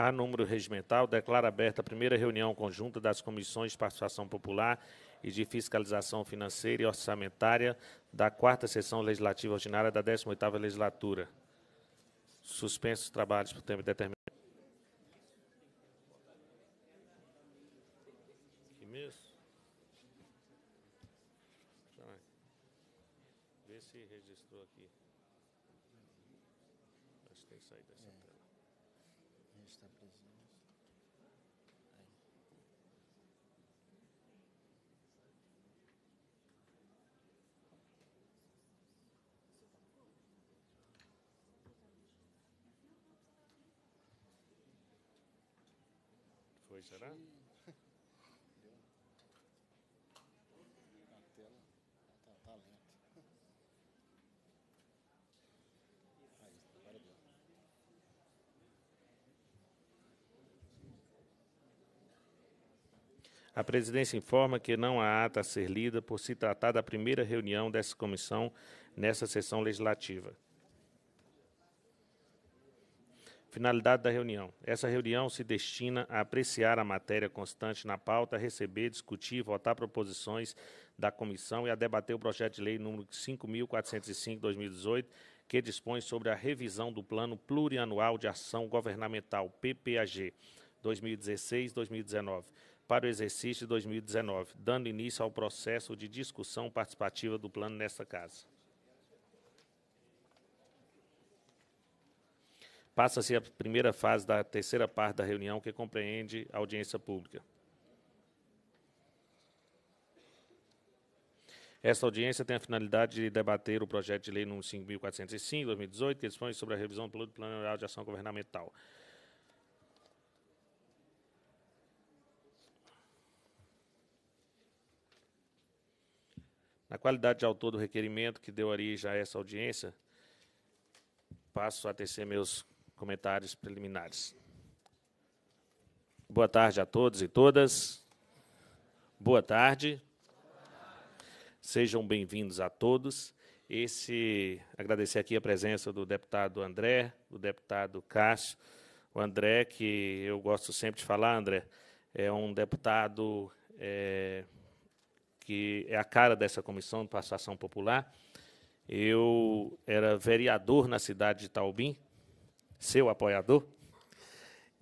A número regimental declara aberta a primeira reunião conjunta das comissões de participação popular e de fiscalização financeira e orçamentária da quarta sessão legislativa ordinária da 18ª legislatura. Suspensos os trabalhos por tempo determinado. Deu. tela tá, tá Aí, agora deu. A presidência informa que não há ata a ser lida por se tratar da primeira reunião dessa comissão nessa sessão legislativa. Finalidade da reunião. Essa reunião se destina a apreciar a matéria constante na pauta, receber, discutir, votar proposições da comissão e a debater o projeto de lei número 5.405/2018, que dispõe sobre a revisão do Plano Plurianual de Ação Governamental PPAG 2016-2019 para o exercício de 2019, dando início ao processo de discussão participativa do plano nesta casa. Passa-se a primeira fase da terceira parte da reunião, que compreende a audiência pública. Esta audiência tem a finalidade de debater o projeto de lei nº 5.405, 2018, que dispõe sobre a revisão do Plano Anual de Ação Governamental. Na qualidade de autor do requerimento que deu origem a essa audiência, passo a tecer meus comentários preliminares. Boa tarde a todos e todas. Boa tarde. Sejam bem-vindos a todos. Esse agradecer aqui a presença do deputado André, do deputado Cássio. O André, que eu gosto sempre de falar, André, é um deputado é, que é a cara dessa comissão de participação popular. Eu era vereador na cidade de Taubim seu apoiador,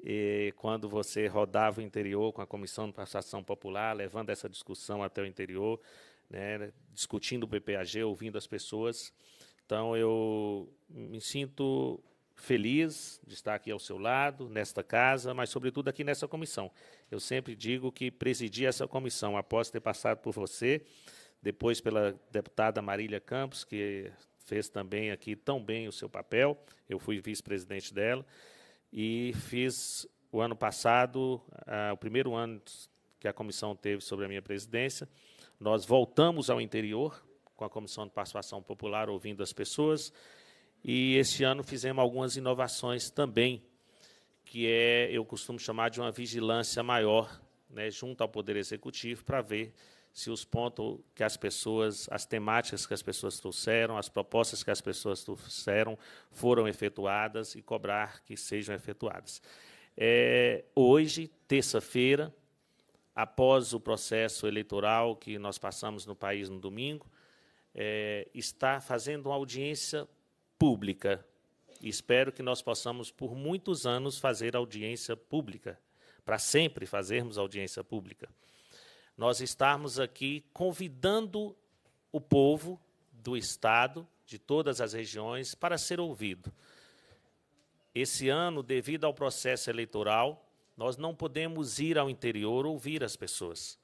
e quando você rodava o interior com a Comissão de Passação Popular, levando essa discussão até o interior, né, discutindo o PPAG, ouvindo as pessoas. Então, eu me sinto feliz de estar aqui ao seu lado, nesta casa, mas, sobretudo, aqui nessa comissão. Eu sempre digo que presidi essa comissão após ter passado por você, depois pela deputada Marília Campos, que fez também aqui tão bem o seu papel. Eu fui vice-presidente dela e fiz o ano passado, ah, o primeiro ano que a comissão teve sobre a minha presidência, nós voltamos ao interior com a comissão de participação popular, ouvindo as pessoas, e este ano fizemos algumas inovações também, que é eu costumo chamar de uma vigilância maior, né, junto ao poder executivo, para ver se os pontos que as pessoas, as temáticas que as pessoas trouxeram, as propostas que as pessoas trouxeram foram efetuadas e cobrar que sejam efetuadas. É, hoje, terça-feira, após o processo eleitoral que nós passamos no país no domingo, é, está fazendo uma audiência pública. Espero que nós possamos, por muitos anos, fazer audiência pública, para sempre fazermos audiência pública nós estarmos aqui convidando o povo do Estado, de todas as regiões, para ser ouvido. Esse ano, devido ao processo eleitoral, nós não podemos ir ao interior ouvir as pessoas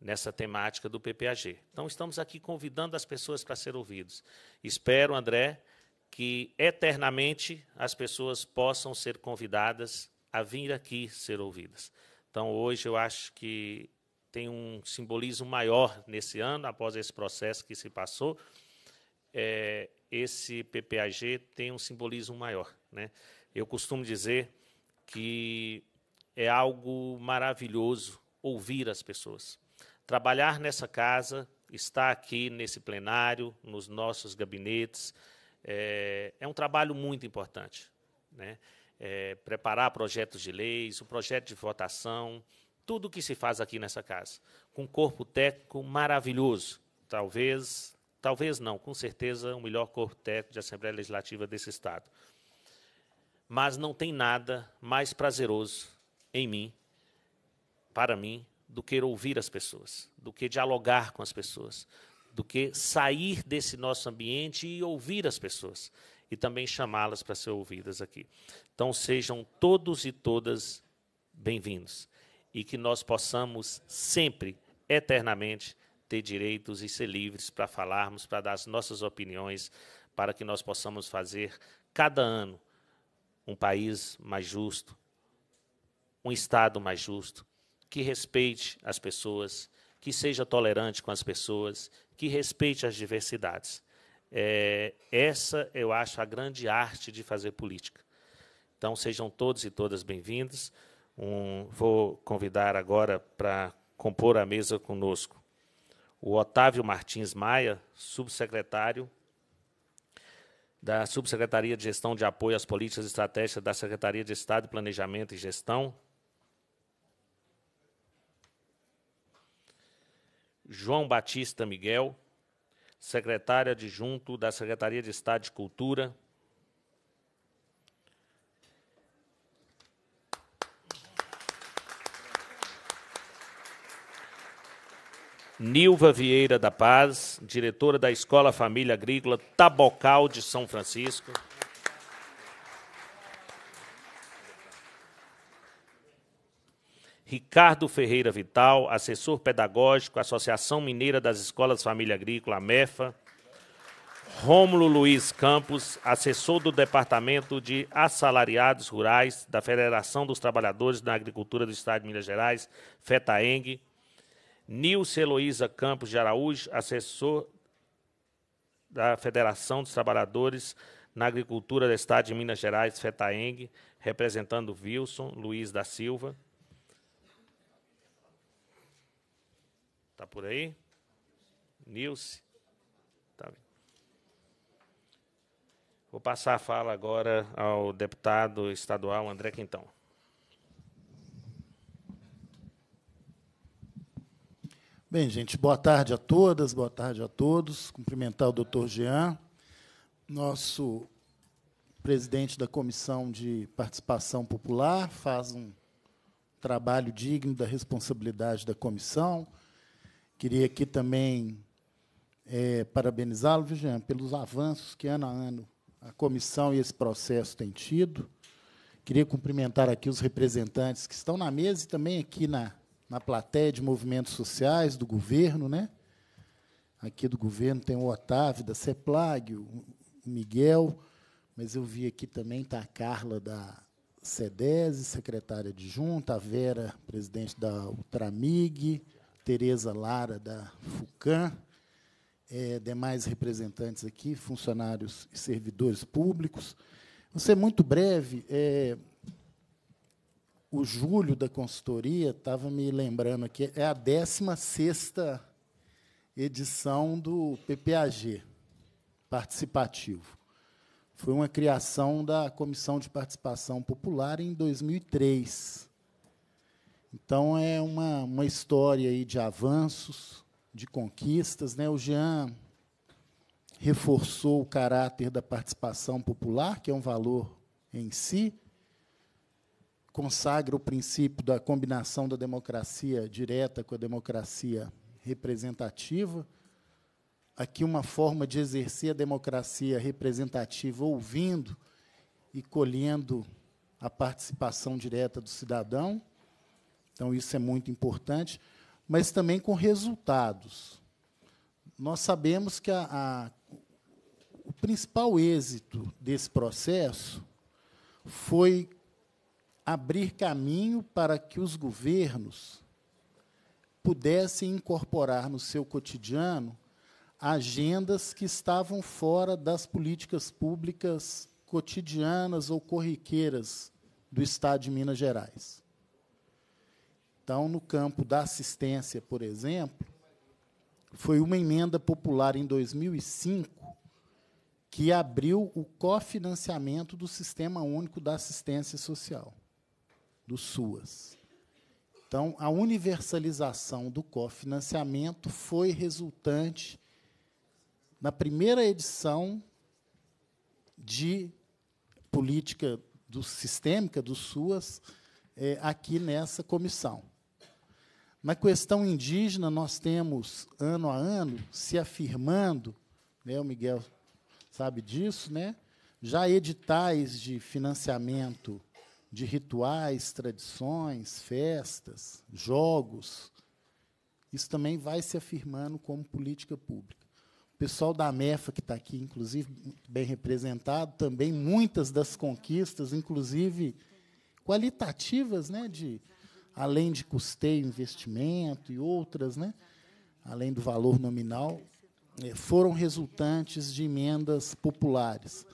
nessa temática do PPAG. Então, estamos aqui convidando as pessoas para serem ouvidas. Espero, André, que eternamente as pessoas possam ser convidadas a vir aqui ser ouvidas. Então, hoje eu acho que tem um simbolismo maior nesse ano, após esse processo que se passou, é, esse PPAG tem um simbolismo maior. Né? Eu costumo dizer que é algo maravilhoso ouvir as pessoas. Trabalhar nessa casa, estar aqui nesse plenário, nos nossos gabinetes, é, é um trabalho muito importante. Né? É, preparar projetos de leis, o projeto de votação, tudo o que se faz aqui nessa casa, com um corpo técnico maravilhoso, talvez, talvez não, com certeza o melhor corpo técnico de Assembleia Legislativa desse estado. Mas não tem nada mais prazeroso em mim, para mim, do que ouvir as pessoas, do que dialogar com as pessoas, do que sair desse nosso ambiente e ouvir as pessoas e também chamá-las para ser ouvidas aqui. Então sejam todos e todas bem-vindos e que nós possamos sempre, eternamente, ter direitos e ser livres para falarmos, para dar as nossas opiniões, para que nós possamos fazer cada ano um país mais justo, um Estado mais justo, que respeite as pessoas, que seja tolerante com as pessoas, que respeite as diversidades. É, essa eu acho a grande arte de fazer política. Então sejam todos e todas bem-vindos. Um, vou convidar agora para compor a mesa conosco o Otávio Martins Maia, subsecretário da Subsecretaria de Gestão de Apoio às Políticas Estratégicas da Secretaria de Estado de Planejamento e Gestão. João Batista Miguel, secretário adjunto da Secretaria de Estado de Cultura. Nilva Vieira da Paz, diretora da Escola Família Agrícola Tabocal de São Francisco. Ricardo Ferreira Vital, assessor pedagógico, Associação Mineira das Escolas Família Agrícola, AMEFA. Rômulo Luiz Campos, assessor do Departamento de Assalariados Rurais da Federação dos Trabalhadores da Agricultura do Estado de Minas Gerais, FETAENG. Nilce Heloísa Campos de Araújo, assessor da Federação dos Trabalhadores na Agricultura do Estado de Minas Gerais, FETAENG, representando Wilson Luiz da Silva. Está por aí? Nilce? Tá. Vou passar a fala agora ao deputado estadual André Quintão. Bem, gente, boa tarde a todas, boa tarde a todos. Cumprimentar o doutor Jean, nosso presidente da Comissão de Participação Popular, faz um trabalho digno da responsabilidade da comissão. Queria aqui também é, parabenizá-lo, Jean, pelos avanços que, ano a ano, a comissão e esse processo têm tido. Queria cumprimentar aqui os representantes que estão na mesa e também aqui na, na plateia de movimentos sociais do governo, né? Aqui do governo tem o Otávio da CEPLAG, o Miguel, mas eu vi aqui também tá a Carla da Cedese, secretária de Junta, a Vera, presidente da Ultramig, Tereza Lara da FUCAM, é, demais representantes aqui, funcionários e servidores públicos. Vou ser muito breve. É, o Júlio da consultoria estava me lembrando que é a 16 edição do PPAG participativo. Foi uma criação da Comissão de Participação Popular em 2003. Então é uma, uma história aí de avanços, de conquistas, né? O Jean reforçou o caráter da participação popular, que é um valor em si, consagra o princípio da combinação da democracia direta com a democracia representativa. Aqui, uma forma de exercer a democracia representativa ouvindo e colhendo a participação direta do cidadão. Então, isso é muito importante, mas também com resultados. Nós sabemos que a, a, o principal êxito desse processo foi abrir caminho para que os governos pudessem incorporar no seu cotidiano agendas que estavam fora das políticas públicas cotidianas ou corriqueiras do Estado de Minas Gerais. Então, no campo da assistência, por exemplo, foi uma emenda popular em 2005 que abriu o cofinanciamento do Sistema Único da Assistência Social do SUAS. Então, a universalização do cofinanciamento foi resultante, na primeira edição, de política do, sistêmica do SUAS é, aqui nessa comissão. Na questão indígena, nós temos, ano a ano, se afirmando, né, o Miguel sabe disso, né, já editais de financiamento de rituais, tradições, festas, jogos. Isso também vai se afirmando como política pública. O pessoal da MEFA, que está aqui, inclusive, bem representado, também muitas das conquistas, inclusive qualitativas, né, de, além de custeio, investimento e outras, né, além do valor nominal, eh, foram resultantes de emendas populares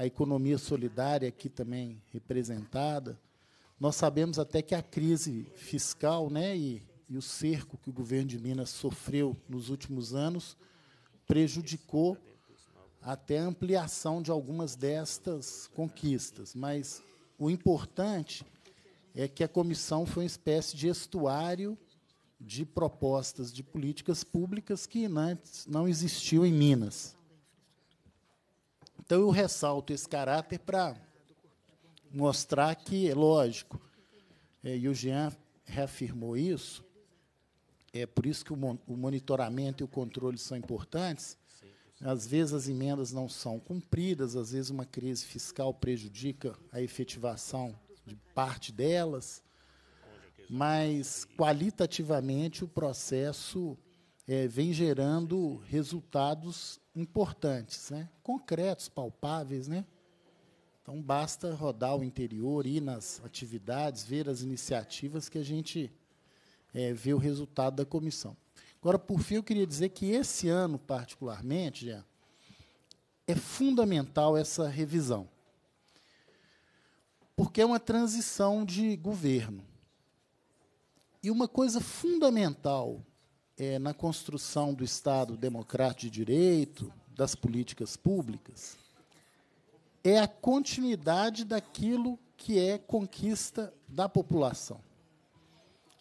a economia solidária aqui também representada, nós sabemos até que a crise fiscal né, e, e o cerco que o governo de Minas sofreu nos últimos anos prejudicou até a ampliação de algumas destas conquistas. Mas o importante é que a comissão foi uma espécie de estuário de propostas de políticas públicas que antes não existiam em Minas. Então, eu ressalto esse caráter para mostrar que, é lógico, é, e o Jean reafirmou isso, é por isso que o, mon o monitoramento e o controle são importantes. Às vezes as emendas não são cumpridas, às vezes uma crise fiscal prejudica a efetivação de parte delas, mas qualitativamente o processo é, vem gerando resultados importantes, né? concretos, palpáveis. Né? Então, basta rodar o interior, ir nas atividades, ver as iniciativas que a gente é, vê o resultado da comissão. Agora, por fim, eu queria dizer que esse ano, particularmente, já, é fundamental essa revisão. Porque é uma transição de governo. E uma coisa fundamental é, na construção do Estado democrático de direito, das políticas públicas, é a continuidade daquilo que é conquista da população.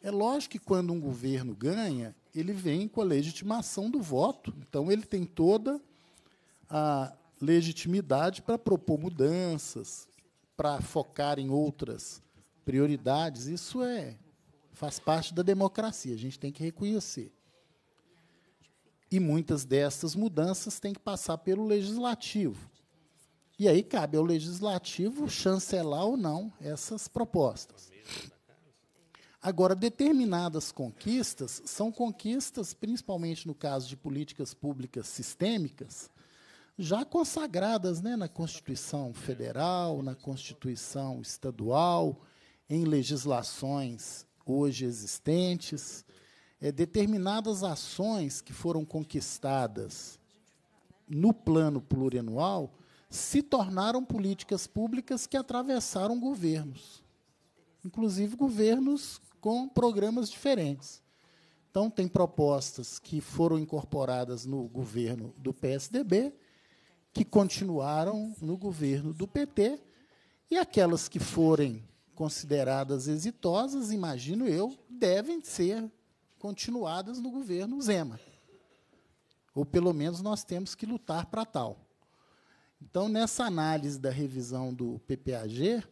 É lógico que quando um governo ganha, ele vem com a legitimação do voto. Então, ele tem toda a legitimidade para propor mudanças, para focar em outras prioridades. Isso é faz parte da democracia, a gente tem que reconhecer. E muitas dessas mudanças têm que passar pelo legislativo. E aí cabe ao legislativo chancelar ou não essas propostas. Agora, determinadas conquistas são conquistas, principalmente no caso de políticas públicas sistêmicas, já consagradas né, na Constituição Federal, na Constituição Estadual, em legislações hoje existentes é, determinadas ações que foram conquistadas no plano plurianual se tornaram políticas públicas que atravessaram governos, inclusive governos com programas diferentes. Então, tem propostas que foram incorporadas no governo do PSDB, que continuaram no governo do PT, e aquelas que forem consideradas exitosas, imagino eu, devem ser continuadas no governo Zema. Ou pelo menos nós temos que lutar para tal. Então, nessa análise da revisão do PPAG,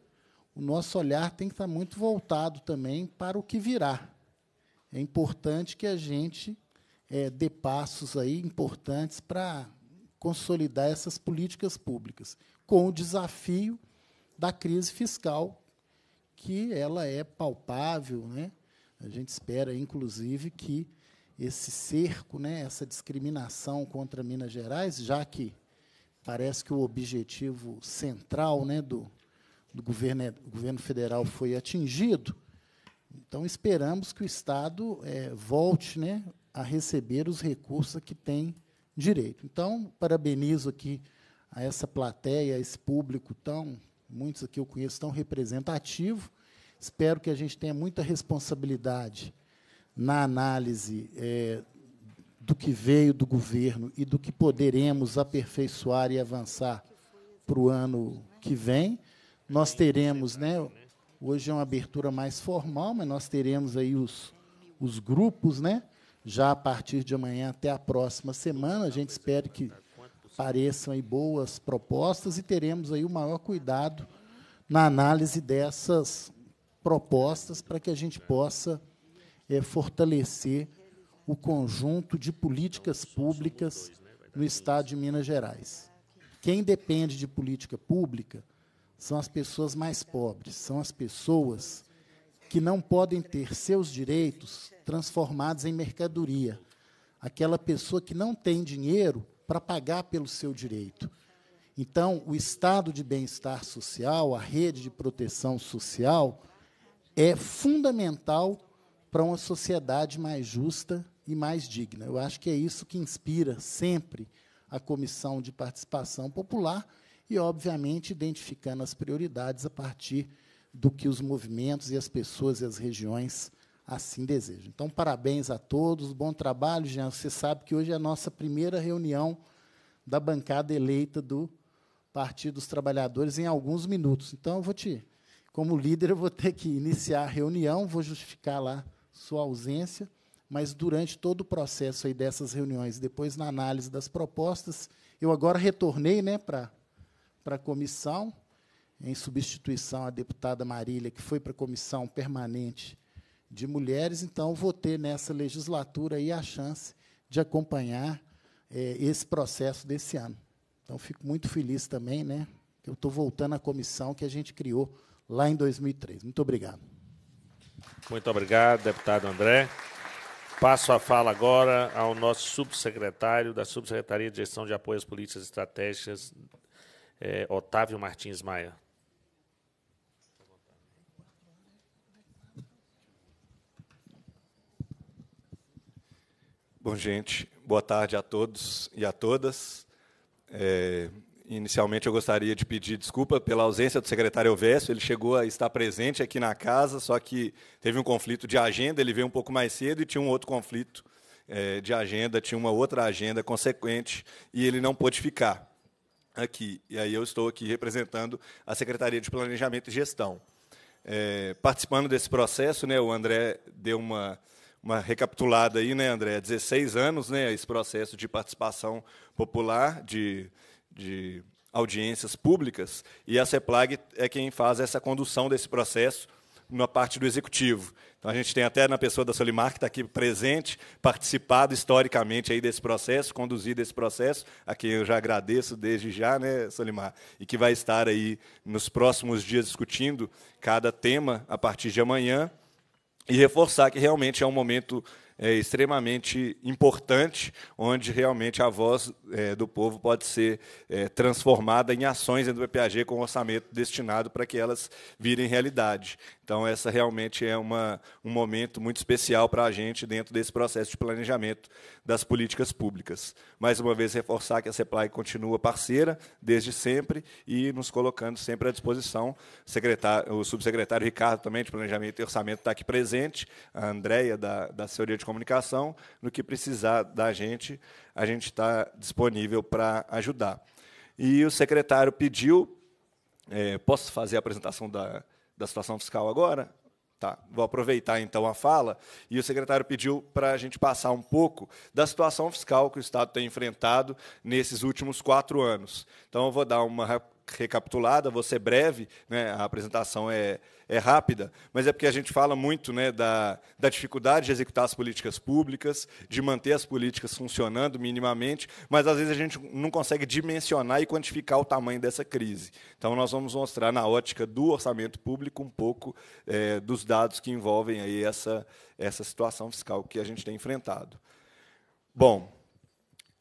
o nosso olhar tem que estar muito voltado também para o que virá. É importante que a gente é, dê passos aí importantes para consolidar essas políticas públicas, com o desafio da crise fiscal, que ela é palpável, né? A gente espera, inclusive, que esse cerco, né, essa discriminação contra Minas Gerais, já que parece que o objetivo central né, do, do governo, é, do governo federal foi atingido, então esperamos que o Estado é, volte né, a receber os recursos que tem direito. Então, parabenizo aqui a essa plateia, a esse público tão, muitos aqui eu conheço, tão representativo, Espero que a gente tenha muita responsabilidade na análise é, do que veio do governo e do que poderemos aperfeiçoar e avançar para o ano que vem. Nós teremos, né, hoje é uma abertura mais formal, mas nós teremos aí os, os grupos, né? Já a partir de amanhã até a próxima semana, a gente espera que pareçam aí boas propostas e teremos aí o maior cuidado na análise dessas propostas para que a gente possa é, fortalecer o conjunto de políticas públicas no Estado de Minas Gerais. Quem depende de política pública são as pessoas mais pobres, são as pessoas que não podem ter seus direitos transformados em mercadoria. Aquela pessoa que não tem dinheiro para pagar pelo seu direito. Então, o estado de bem-estar social, a rede de proteção social, é fundamental para uma sociedade mais justa e mais digna. Eu acho que é isso que inspira sempre a Comissão de Participação Popular e, obviamente, identificando as prioridades a partir do que os movimentos e as pessoas e as regiões assim desejam. Então, parabéns a todos, bom trabalho, Jean. Você sabe que hoje é a nossa primeira reunião da bancada eleita do Partido dos Trabalhadores em alguns minutos. Então, eu vou te como líder, eu vou ter que iniciar a reunião, vou justificar lá sua ausência, mas durante todo o processo aí dessas reuniões, depois na análise das propostas, eu agora retornei né, para a comissão, em substituição à deputada Marília, que foi para a comissão permanente de mulheres, então vou ter nessa legislatura aí a chance de acompanhar é, esse processo desse ano. Então, fico muito feliz também, né? Eu estou voltando à comissão que a gente criou lá em 2003. Muito obrigado. Muito obrigado, deputado André. Passo a fala agora ao nosso subsecretário da Subsecretaria de Gestão de Apoio às Políticas Estratégicas, é, Otávio Martins Maia. Bom, gente, boa tarde a todos e a todas. É, Inicialmente, eu gostaria de pedir desculpa pela ausência do secretário Elvésio. Ele chegou a estar presente aqui na casa, só que teve um conflito de agenda. Ele veio um pouco mais cedo e tinha um outro conflito é, de agenda, tinha uma outra agenda consequente e ele não pôde ficar aqui. E aí eu estou aqui representando a Secretaria de Planejamento e Gestão. É, participando desse processo, né, o André deu uma, uma recapitulada aí, né, André? 16 anos, né, esse processo de participação popular, de de audiências públicas, e a CEPLAG é quem faz essa condução desse processo na parte do executivo. Então, a gente tem até na pessoa da Solimar, que está aqui presente, participado historicamente aí desse processo, conduzido esse processo, a quem eu já agradeço desde já, né, Solimar, e que vai estar aí nos próximos dias discutindo cada tema a partir de amanhã e reforçar que realmente é um momento é, extremamente importante, onde realmente a voz é, do povo pode ser é, transformada em ações dentro do EPAG com orçamento destinado para que elas virem realidade. Então, essa realmente é uma, um momento muito especial para a gente dentro desse processo de planejamento das políticas públicas. Mais uma vez, reforçar que a CEPLAG continua parceira desde sempre e nos colocando sempre à disposição. O, o subsecretário Ricardo, também, de Planejamento e Orçamento, está aqui presente, a Andréia, da, da Assessoria de Comunicação. No que precisar da gente, a gente está disponível para ajudar. E o secretário pediu. É, posso fazer a apresentação da, da situação fiscal agora? Tá, vou aproveitar então a fala, e o secretário pediu para a gente passar um pouco da situação fiscal que o Estado tem enfrentado nesses últimos quatro anos. Então, eu vou dar uma recapitulada, você breve, né, a apresentação é, é rápida, mas é porque a gente fala muito né, da, da dificuldade de executar as políticas públicas, de manter as políticas funcionando minimamente, mas às vezes a gente não consegue dimensionar e quantificar o tamanho dessa crise. Então, nós vamos mostrar na ótica do orçamento público um pouco é, dos dados que envolvem aí essa, essa situação fiscal que a gente tem enfrentado. Bom,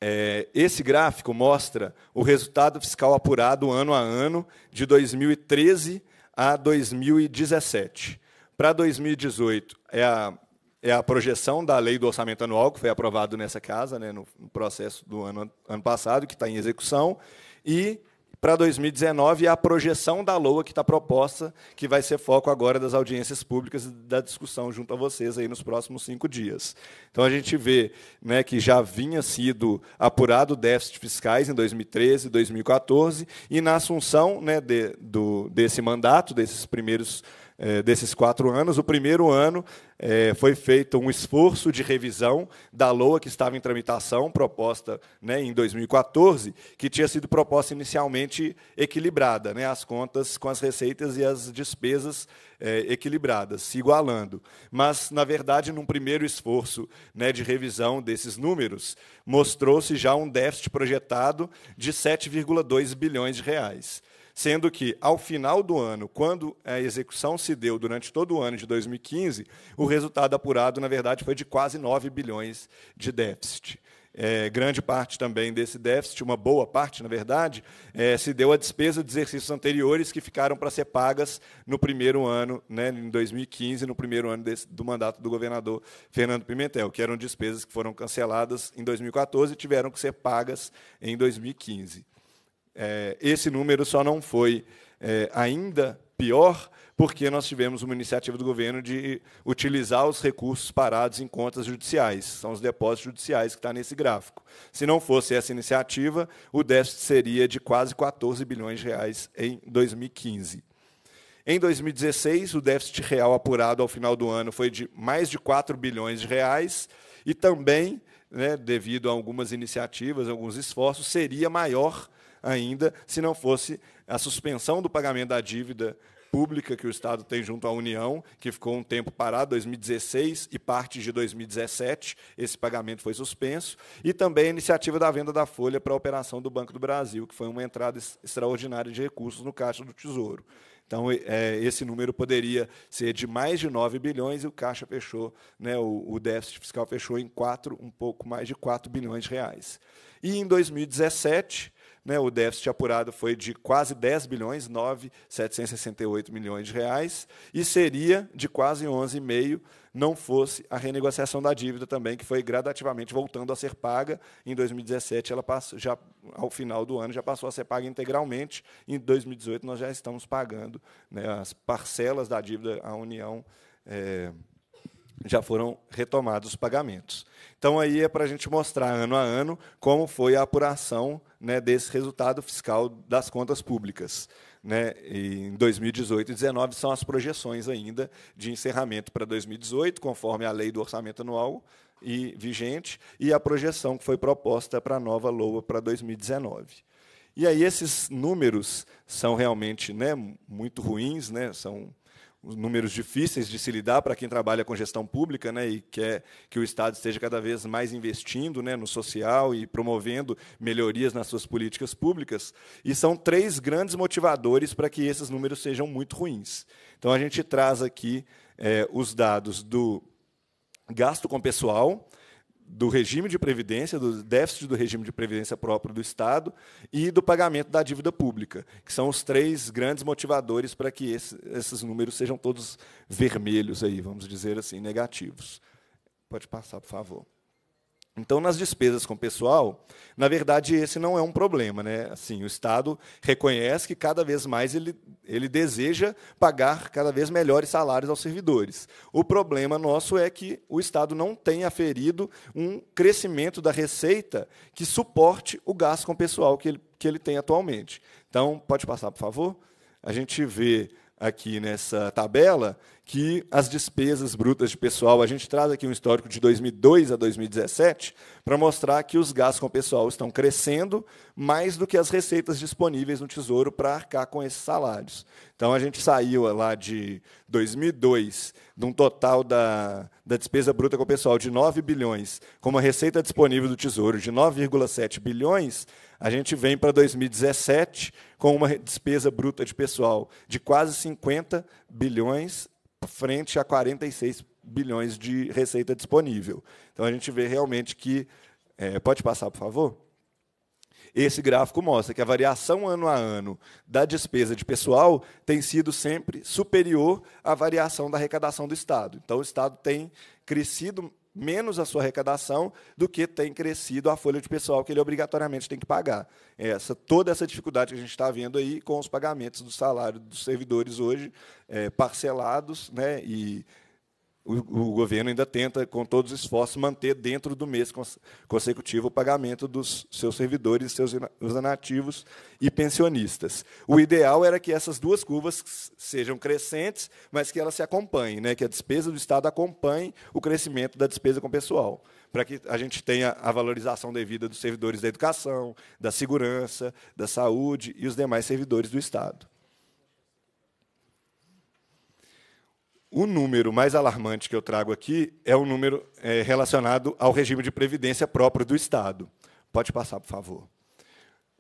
é, esse gráfico mostra o resultado fiscal apurado ano a ano de 2013 a 2017. Para 2018, é a, é a projeção da lei do orçamento anual, que foi aprovado nessa casa, né, no, no processo do ano, ano passado, que está em execução, e para 2019, é a projeção da LOA que está proposta, que vai ser foco agora das audiências públicas e da discussão junto a vocês aí nos próximos cinco dias. Então, a gente vê né, que já vinha sido apurado déficit fiscais em 2013, 2014, e na assunção né, de, do, desse mandato, desses primeiros é, desses quatro anos. O primeiro ano é, foi feito um esforço de revisão da LOA que estava em tramitação, proposta né, em 2014, que tinha sido proposta inicialmente equilibrada, né, as contas com as receitas e as despesas é, equilibradas, se igualando. Mas, na verdade, num primeiro esforço né, de revisão desses números, mostrou-se já um déficit projetado de 7,2 bilhões de reais. Sendo que, ao final do ano, quando a execução se deu durante todo o ano de 2015, o resultado apurado, na verdade, foi de quase 9 bilhões de déficit. É, grande parte também desse déficit, uma boa parte, na verdade, é, se deu à despesa de exercícios anteriores que ficaram para ser pagas no primeiro ano, né, em 2015, no primeiro ano desse, do mandato do governador Fernando Pimentel, que eram despesas que foram canceladas em 2014 e tiveram que ser pagas em 2015. É, esse número só não foi é, ainda pior, porque nós tivemos uma iniciativa do governo de utilizar os recursos parados em contas judiciais, são os depósitos judiciais que está nesse gráfico. Se não fosse essa iniciativa, o déficit seria de quase 14 bilhões de reais em 2015. Em 2016, o déficit real apurado ao final do ano foi de mais de 4 bilhões de reais e também, né, devido a algumas iniciativas, alguns esforços, seria maior ainda se não fosse a suspensão do pagamento da dívida pública que o Estado tem junto à União, que ficou um tempo parado, 2016 e parte de 2017, esse pagamento foi suspenso, e também a iniciativa da venda da folha para a operação do Banco do Brasil, que foi uma entrada extraordinária de recursos no caixa do Tesouro. Então, é, é esse número poderia ser de mais de 9 bilhões e o caixa fechou, né, o, o déficit fiscal fechou em 4, um pouco mais de 4 bilhões de reais. E em 2017, né, o déficit apurado foi de quase 10 bilhões, 9,768 milhões de reais, e seria de quase 11,5 não fosse a renegociação da dívida também, que foi gradativamente voltando a ser paga. Em 2017, ela passou, já ao final do ano, já passou a ser paga integralmente. Em 2018, nós já estamos pagando né, as parcelas da dívida à União. É, já foram retomados os pagamentos. Então, aí é para a gente mostrar, ano a ano, como foi a apuração né, desse resultado fiscal das contas públicas. Né? em 2018 e 2019 são as projeções ainda de encerramento para 2018, conforme a lei do orçamento anual e vigente, e a projeção que foi proposta para a nova LOA para 2019. E aí esses números são realmente né, muito ruins, né, são números difíceis de se lidar para quem trabalha com gestão pública né, e quer que o Estado esteja cada vez mais investindo né, no social e promovendo melhorias nas suas políticas públicas. E são três grandes motivadores para que esses números sejam muito ruins. Então, a gente traz aqui é, os dados do gasto com pessoal, do regime de previdência, do déficit do regime de previdência próprio do Estado e do pagamento da dívida pública, que são os três grandes motivadores para que esse, esses números sejam todos vermelhos aí, vamos dizer assim, negativos. Pode passar, por favor. Então, nas despesas com pessoal, na verdade, esse não é um problema. Né? Assim, o Estado reconhece que cada vez mais ele, ele deseja pagar cada vez melhores salários aos servidores. O problema nosso é que o Estado não tem aferido um crescimento da receita que suporte o gasto com pessoal que ele, que ele tem atualmente. Então, pode passar, por favor? A gente vê aqui nessa tabela que as despesas brutas de pessoal, a gente traz aqui um histórico de 2002 a 2017 para mostrar que os gastos com o pessoal estão crescendo mais do que as receitas disponíveis no Tesouro para arcar com esses salários. Então a gente saiu lá de 2002 de um total da, da despesa bruta com o pessoal de 9 bilhões, com uma receita disponível do Tesouro de 9,7 bilhões, a gente vem para 2017 com uma despesa bruta de pessoal de quase 50 bilhões frente a 46 bilhões de receita disponível. Então a gente vê realmente que. É, pode passar, por favor? Esse gráfico mostra que a variação ano a ano da despesa de pessoal tem sido sempre superior à variação da arrecadação do Estado. Então, o Estado tem crescido menos a sua arrecadação do que tem crescido a folha de pessoal que ele obrigatoriamente tem que pagar. É essa, toda essa dificuldade que a gente está vendo aí com os pagamentos do salário dos servidores hoje é, parcelados né, e o, o, governo ainda tenta, com todos os esforços, manter dentro do mês consecutivo o pagamento dos seus servidores, seus anativos inativos e pensionistas. O ideal era que essas duas curvas sejam crescentes, mas que elas se acompanhem, né? que a despesa do Estado acompanhe o crescimento da despesa com o pessoal, para que a gente tenha a valorização devida dos servidores da educação, da segurança, da saúde e os demais servidores do Estado. O número mais alarmante que eu trago aqui é o número é, relacionado ao regime de previdência próprio do Estado. Pode passar, por favor.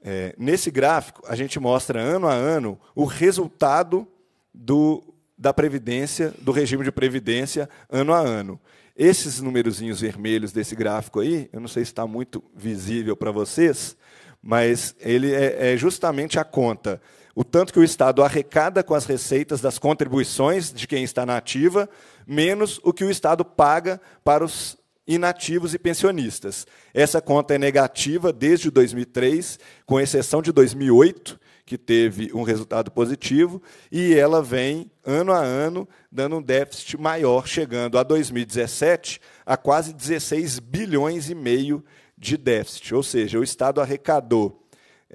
É, nesse gráfico, a gente mostra ano a ano o resultado do, da previdência, do regime de previdência, ano a ano. Esses numerozinhos vermelhos desse gráfico aí, eu não sei se está muito visível para vocês, mas ele é, é justamente a conta o tanto que o Estado arrecada com as receitas das contribuições de quem está na ativa, menos o que o Estado paga para os inativos e pensionistas. Essa conta é negativa desde 2003, com exceção de 2008, que teve um resultado positivo, e ela vem, ano a ano, dando um déficit maior, chegando a 2017 a quase 16 bilhões e meio de déficit. Ou seja, o Estado arrecadou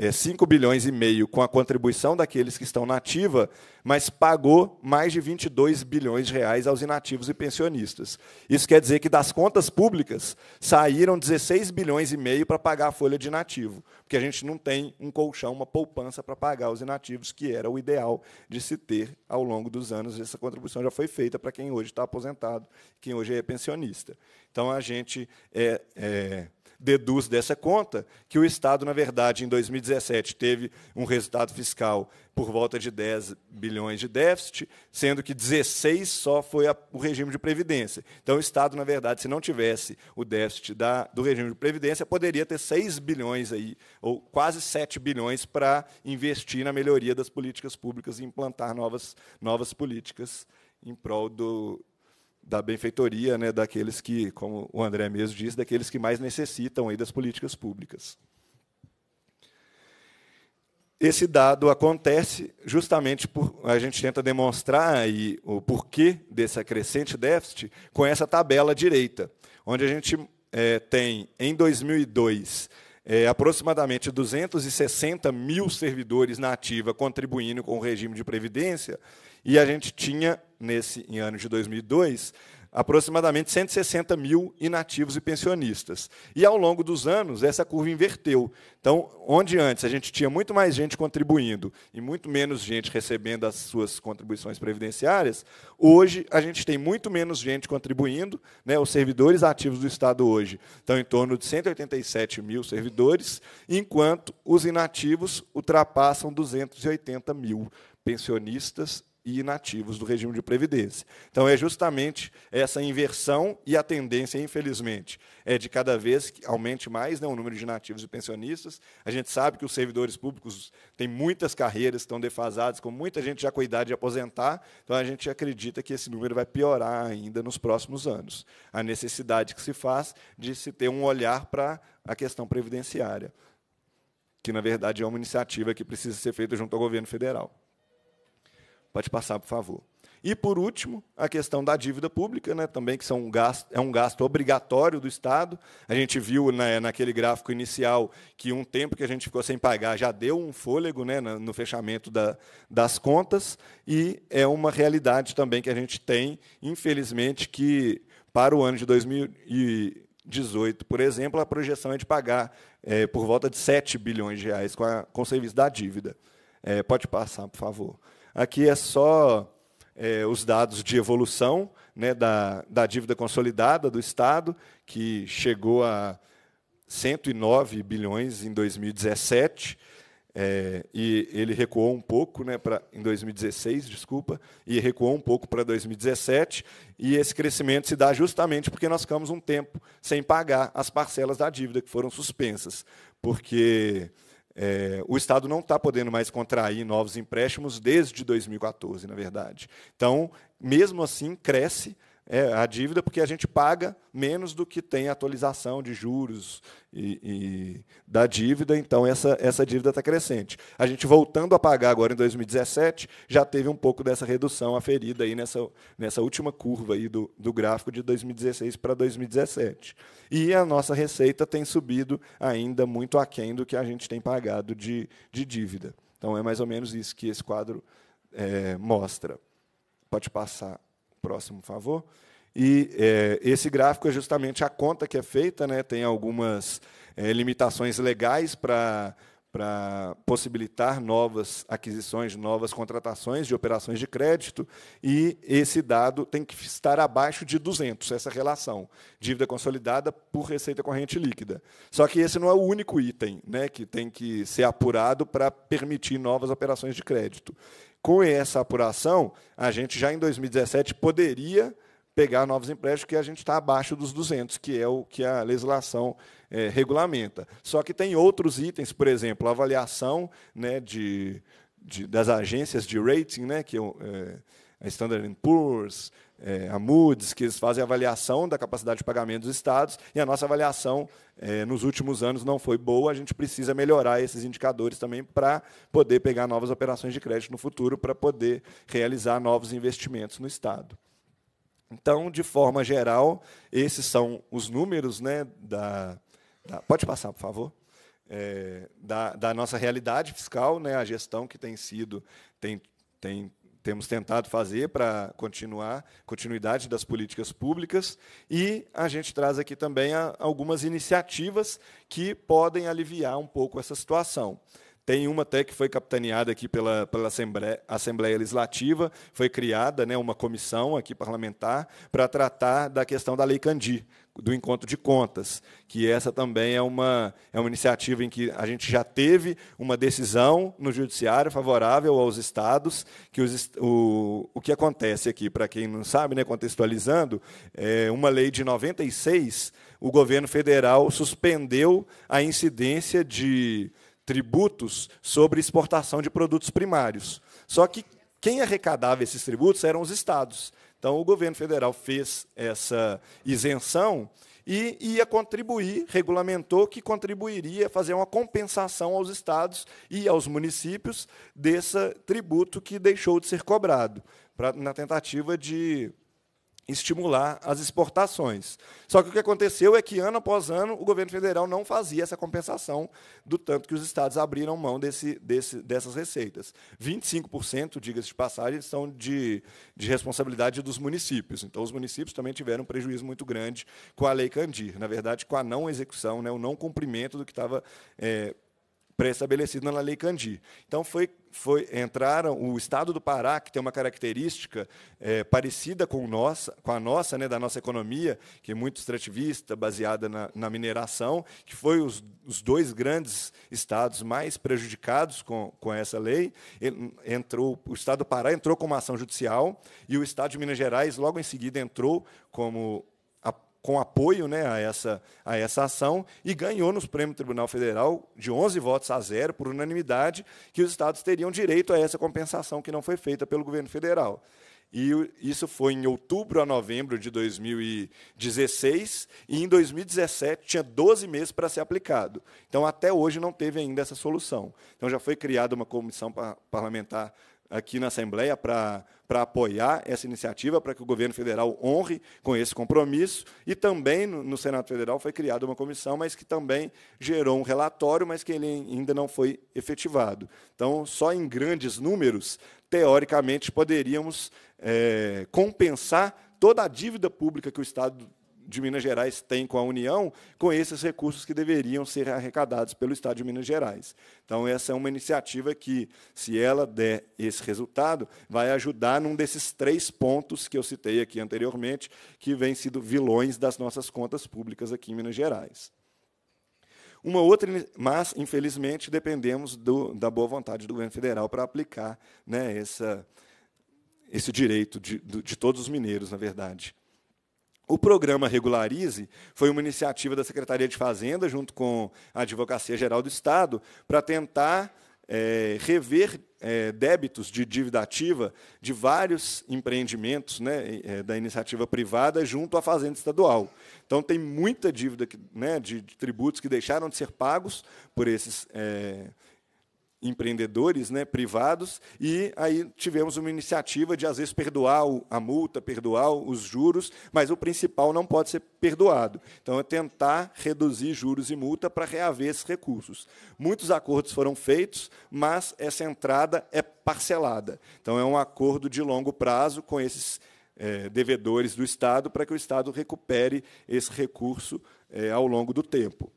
é, 5 bilhões e meio com a contribuição daqueles que estão na ativa, mas pagou mais de 22 bilhões de reais aos inativos e pensionistas. Isso quer dizer que das contas públicas saíram 16 bilhões e meio para pagar a folha de inativo, porque a gente não tem um colchão, uma poupança para pagar os inativos, que era o ideal de se ter ao longo dos anos. Essa contribuição já foi feita para quem hoje está aposentado, quem hoje é pensionista. Então a gente é, é deduz dessa conta que o Estado, na verdade, em 2017 teve um resultado fiscal por volta de 10 bilhões de déficit, sendo que 16 só foi a, o regime de previdência. Então, o Estado, na verdade, se não tivesse o déficit da, do regime de previdência, poderia ter 6 bilhões aí, ou quase 7 bilhões, para investir na melhoria das políticas públicas e implantar novas, novas políticas em prol do, da benfeitoria, né, daqueles que, como o André mesmo disse, daqueles que mais necessitam aí das políticas públicas. Esse dado acontece justamente por a gente tenta demonstrar aí o porquê desse crescente déficit com essa tabela direita, onde a gente é, tem em 2002 é, aproximadamente 260 mil servidores na ativa contribuindo com o regime de previdência e a gente tinha nesse em ano de 2002, aproximadamente 160 mil inativos e pensionistas. E ao longo dos anos, essa curva inverteu. Então, onde antes a gente tinha muito mais gente contribuindo e muito menos gente recebendo as suas contribuições previdenciárias, hoje a gente tem muito menos gente contribuindo. Né? Os servidores ativos do Estado hoje estão em torno de 187 mil servidores, enquanto os inativos ultrapassam 280 mil pensionistas e inativos do regime de previdência. Então, é justamente essa inversão e a tendência, infelizmente, é de cada vez que aumente mais né, o número de inativos e pensionistas. A gente sabe que os servidores públicos têm muitas carreiras estão defasadas, com muita gente já com a idade de aposentar, então a gente acredita que esse número vai piorar ainda nos próximos anos. A necessidade que se faz de se ter um olhar para a questão previdenciária, que, na verdade, é uma iniciativa que precisa ser feita junto ao governo federal. Pode passar, por favor. E, por último, a questão da dívida pública, né, também que são um gasto, é um gasto obrigatório do Estado. A gente viu né, naquele gráfico inicial que um tempo que a gente ficou sem pagar já deu um fôlego né, no fechamento da, das contas, e é uma realidade também que a gente tem, infelizmente, que para o ano de 2018, por exemplo, a projeção é de pagar é, por volta de 7 bilhões de reais com, a, com o serviço da dívida. É, pode passar, por favor. Aqui é só é, os dados de evolução né, da, da dívida consolidada do Estado, que chegou a 109 bilhões em 2017. É, e ele recuou um pouco né, pra, em 2016, desculpa, e recuou um pouco para 2017. E esse crescimento se dá justamente porque nós ficamos um tempo sem pagar as parcelas da dívida que foram suspensas. Porque é, o Estado não está podendo mais contrair novos empréstimos desde 2014, na verdade. Então, mesmo assim, cresce é, a dívida, porque a gente paga menos do que tem atualização de juros e, e da dívida, então essa, essa dívida está crescente. A gente voltando a pagar agora em 2017, já teve um pouco dessa redução aferida aí nessa, nessa última curva aí do, do gráfico de 2016 para 2017. E a nossa receita tem subido ainda muito aquém do que a gente tem pagado de, de dívida. Então é mais ou menos isso que esse quadro é, mostra. Pode passar próximo, por favor. E é, esse gráfico é justamente a conta que é feita, né? tem algumas é, limitações legais para para possibilitar novas aquisições, novas contratações de operações de crédito, e esse dado tem que estar abaixo de 200, essa relação, dívida consolidada por receita corrente líquida. Só que esse não é o único item né, que tem que ser apurado para permitir novas operações de crédito com essa apuração, a gente já em 2017 poderia pegar novos empréstimos, que a gente está abaixo dos 200, que é o que a legislação é, regulamenta. Só que tem outros itens, por exemplo, a avaliação né, de, de, das agências de rating, né, que é, a Standard Poor's, é, a Moody's, que eles fazem avaliação da capacidade de pagamento dos estados, e a nossa avaliação é, nos últimos anos não foi boa, a gente precisa melhorar esses indicadores também para poder pegar novas operações de crédito no futuro, para poder realizar novos investimentos no estado. Então, de forma geral, esses são os números né, da, da Pode passar, por favor. É, da, da nossa realidade fiscal, né, a gestão que tem sido, tem, tem temos tentado fazer para continuar continuidade das políticas públicas e a gente traz aqui também algumas iniciativas que podem aliviar um pouco essa situação. Tem uma até que foi capitaneada aqui pela, pela Assembleia, Assembleia Legislativa, foi criada né, uma comissão aqui parlamentar para tratar da questão da Lei Candi, do encontro de contas, que essa também é uma, é uma iniciativa em que a gente já teve uma decisão no judiciário favorável aos estados, que os, o, o que acontece aqui, para quem não sabe, né, contextualizando, é uma lei de 96, o governo federal suspendeu a incidência de tributos sobre exportação de produtos primários. Só que quem arrecadava esses tributos eram os estados. Então, o governo federal fez essa isenção e ia contribuir, regulamentou que contribuiria fazer uma compensação aos estados e aos municípios desse tributo que deixou de ser cobrado, pra, na tentativa de estimular as exportações. Só que o que aconteceu é que, ano após ano, o governo federal não fazia essa compensação do tanto que os estados abriram mão desse, desse, dessas receitas. 25%, diga-se de passagem, são de, de responsabilidade dos municípios. Então, os municípios também tiveram um prejuízo muito grande com a Lei Candir. Na verdade, com a não execução, né, o não cumprimento do que estava é, pré estabelecido na Lei Candi. Então, foi, foi, entraram o Estado do Pará, que tem uma característica é, parecida com, nossa, com a nossa, né, da nossa economia, que é muito extrativista, baseada na, na mineração, que foi os, os, dois grandes estados mais prejudicados com, com essa lei. Ele, entrou O Estado do Pará entrou com uma ação judicial e o Estado de Minas Gerais, logo em seguida, entrou como com apoio né, a, essa, a essa ação e ganhou no Supremo Tribunal Federal, de 11 votos a zero, por unanimidade, que os estados teriam direito a essa compensação que não foi feita pelo governo federal. E isso foi em outubro a novembro de 2016, e em 2017 tinha 12 meses para ser aplicado. Então, até hoje, não teve ainda essa solução. Então, já foi criada uma comissão parlamentar aqui na Assembleia para para apoiar essa iniciativa, para que o governo federal honre com esse compromisso. E também no, Senado Federal foi criada uma comissão, mas que também gerou um relatório, mas que ele ainda não foi efetivado. Então, só em grandes números, teoricamente, poderíamos é, compensar toda a dívida pública que o Estado de Minas Gerais tem com a União, com esses recursos que deveriam ser arrecadados pelo Estado de Minas Gerais. Então, essa é uma iniciativa que, se ela der esse resultado, vai ajudar num desses três pontos que eu citei aqui anteriormente, que vêm sido vilões das nossas contas públicas aqui em Minas Gerais. Uma outra, mas, infelizmente, dependemos do, da boa vontade do governo federal para aplicar né, essa, esse direito de, de todos os mineiros, na verdade. O programa Regularize foi uma iniciativa da Secretaria de Fazenda, junto com a Advocacia Geral do Estado, para tentar é, rever é, débitos de dívida ativa de vários empreendimentos né, é, da iniciativa privada junto à Fazenda Estadual. Então, tem muita dívida que, né, de, de, tributos que deixaram de ser pagos por esses empreendimentos é, empreendedores né, privados, e aí tivemos uma iniciativa de, às vezes, perdoar a multa, perdoar os juros, mas o principal não pode ser perdoado. Então, é tentar reduzir juros e multa para reaver esses recursos. Muitos acordos foram feitos, mas essa entrada é parcelada. Então, é um acordo de longo prazo com esses é, devedores do Estado para que o Estado recupere esse recurso é, ao longo do tempo.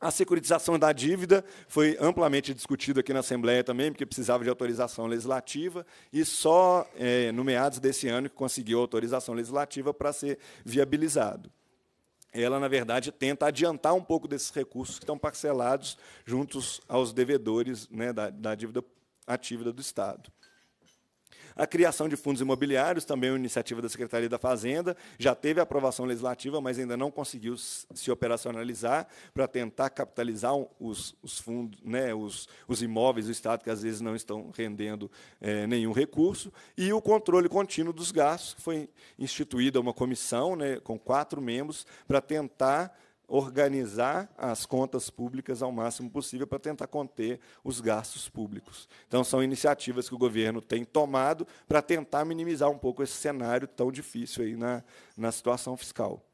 A securitização da dívida foi amplamente discutida aqui na Assembleia também, porque precisava de autorização legislativa, e só é, no meados desse ano que conseguiu autorização legislativa para ser viabilizado. Ela, na verdade, tenta adiantar um pouco desses recursos que estão parcelados juntos aos devedores né, da, da dívida ativa do Estado. A criação de fundos imobiliários, também uma iniciativa da Secretaria da Fazenda, já teve aprovação legislativa, mas ainda não conseguiu se operacionalizar para tentar capitalizar os, os fundos, né, os, os, imóveis do Estado que às vezes não estão rendendo é, nenhum recurso, e o controle contínuo dos gastos, foi instituída uma comissão né, com quatro membros para tentar organizar as contas públicas ao máximo possível para tentar conter os gastos públicos. Então, são iniciativas que o governo tem tomado para tentar minimizar um pouco esse cenário tão difícil aí na, na situação fiscal.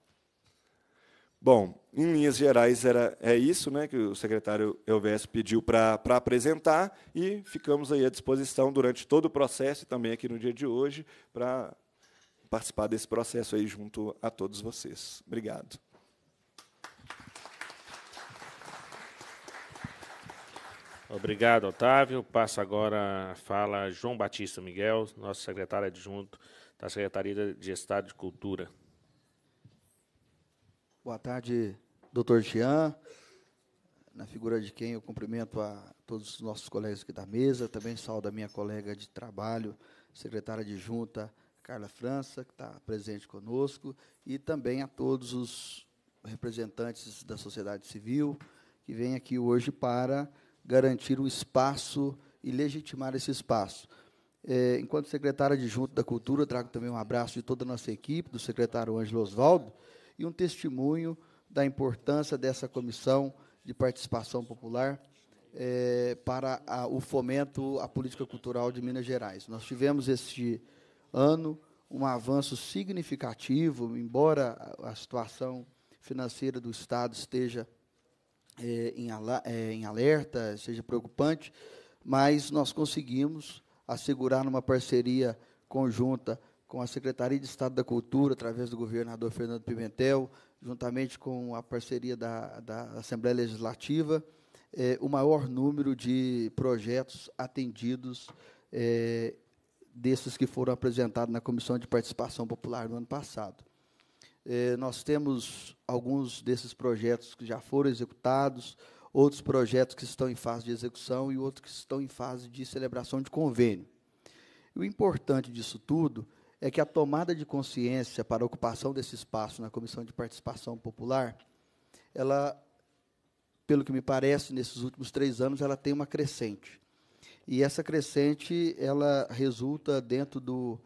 Bom, em linhas gerais, era, é isso né, que o secretário Elves pediu para apresentar e ficamos aí à disposição durante todo o processo e também aqui no dia de hoje para participar desse processo aí junto a todos vocês. Obrigado. Obrigado, Otávio. Passa agora a fala João Batista Miguel, nosso secretário adjunto da Secretaria de Estado de Cultura. Boa tarde, doutor Jean, na figura de quem eu cumprimento a todos os nossos colegas aqui da mesa, também saúdo a minha colega de trabalho, secretária adjunta, Carla França, que está presente conosco, e também a todos os representantes da sociedade civil que vêm aqui hoje para garantir o espaço e legitimar esse espaço. É, enquanto secretário adjunto da Cultura, trago também um abraço de toda a nossa equipe, do secretário Ângelo Osvaldo, e um testemunho da importância dessa comissão de participação popular é, para a, o fomento à política cultural de Minas Gerais. Nós tivemos este ano um avanço significativo, embora a situação financeira do Estado esteja é, em, é, em alerta, seja preocupante, mas nós conseguimos assegurar numa parceria conjunta com a Secretaria de Estado da Cultura, através do governador Fernando Pimentel, juntamente com a parceria da, da Assembleia Legislativa, é, o maior número de projetos atendidos é, desses que foram apresentados na Comissão de Participação Popular no ano passado. Eh, nós temos alguns desses projetos que já foram executados, outros projetos que estão em fase de execução e outros que estão em fase de celebração de convênio. E o importante disso tudo é que a tomada de consciência para a ocupação desse espaço na Comissão de Participação Popular, ela, pelo que me parece, nesses últimos três anos, ela tem uma crescente. E essa crescente, ela resulta dentro do,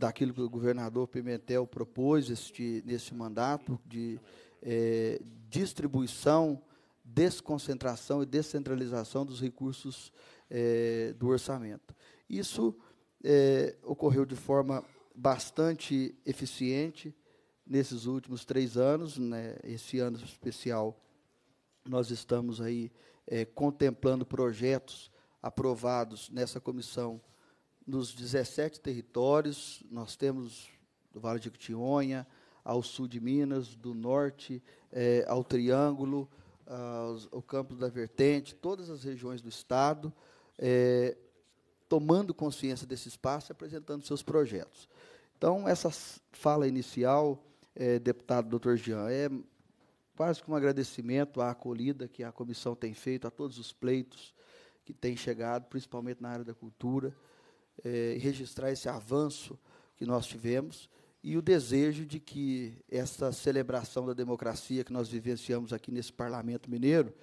daquilo que o governador Pimentel propôs este, mandato de é, distribuição, desconcentração e descentralização dos recursos é, do orçamento. Isso é, ocorreu de forma bastante eficiente nesses últimos três anos. Né? Esse ano especial, nós estamos aí é, contemplando projetos aprovados nessa comissão nos 17 territórios, nós temos do Vale de Quitionha, ao sul de Minas, do norte é, ao Triângulo, aos, ao Campo da Vertente, todas as regiões do Estado, é, tomando consciência desse espaço e apresentando seus projetos. Então, essa fala inicial, é, deputado doutor Jean, é quase que um agradecimento à acolhida que a comissão tem feito, a todos os pleitos que têm chegado, principalmente na área da cultura eh, registrar esse avanço que nós tivemos e o desejo de que essa celebração da democracia que nós vivenciamos aqui nesse Parlamento Mineiro,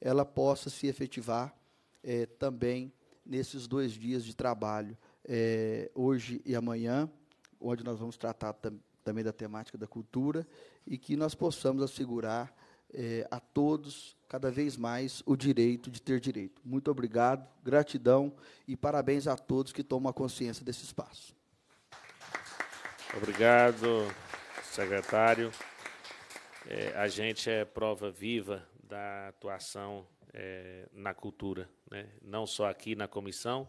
ela possa se efetivar eh, também nesses dois dias de trabalho, eh, hoje e amanhã, onde nós vamos tratar tam também da temática da cultura, e que nós possamos assegurar eh, a todos, cada vez mais, o direito de ter direito. Muito obrigado, gratidão e parabéns a todos que tomam consciência desse espaço. Obrigado, secretário. É, a gente é prova viva da atuação é, na cultura, né? não só aqui na comissão,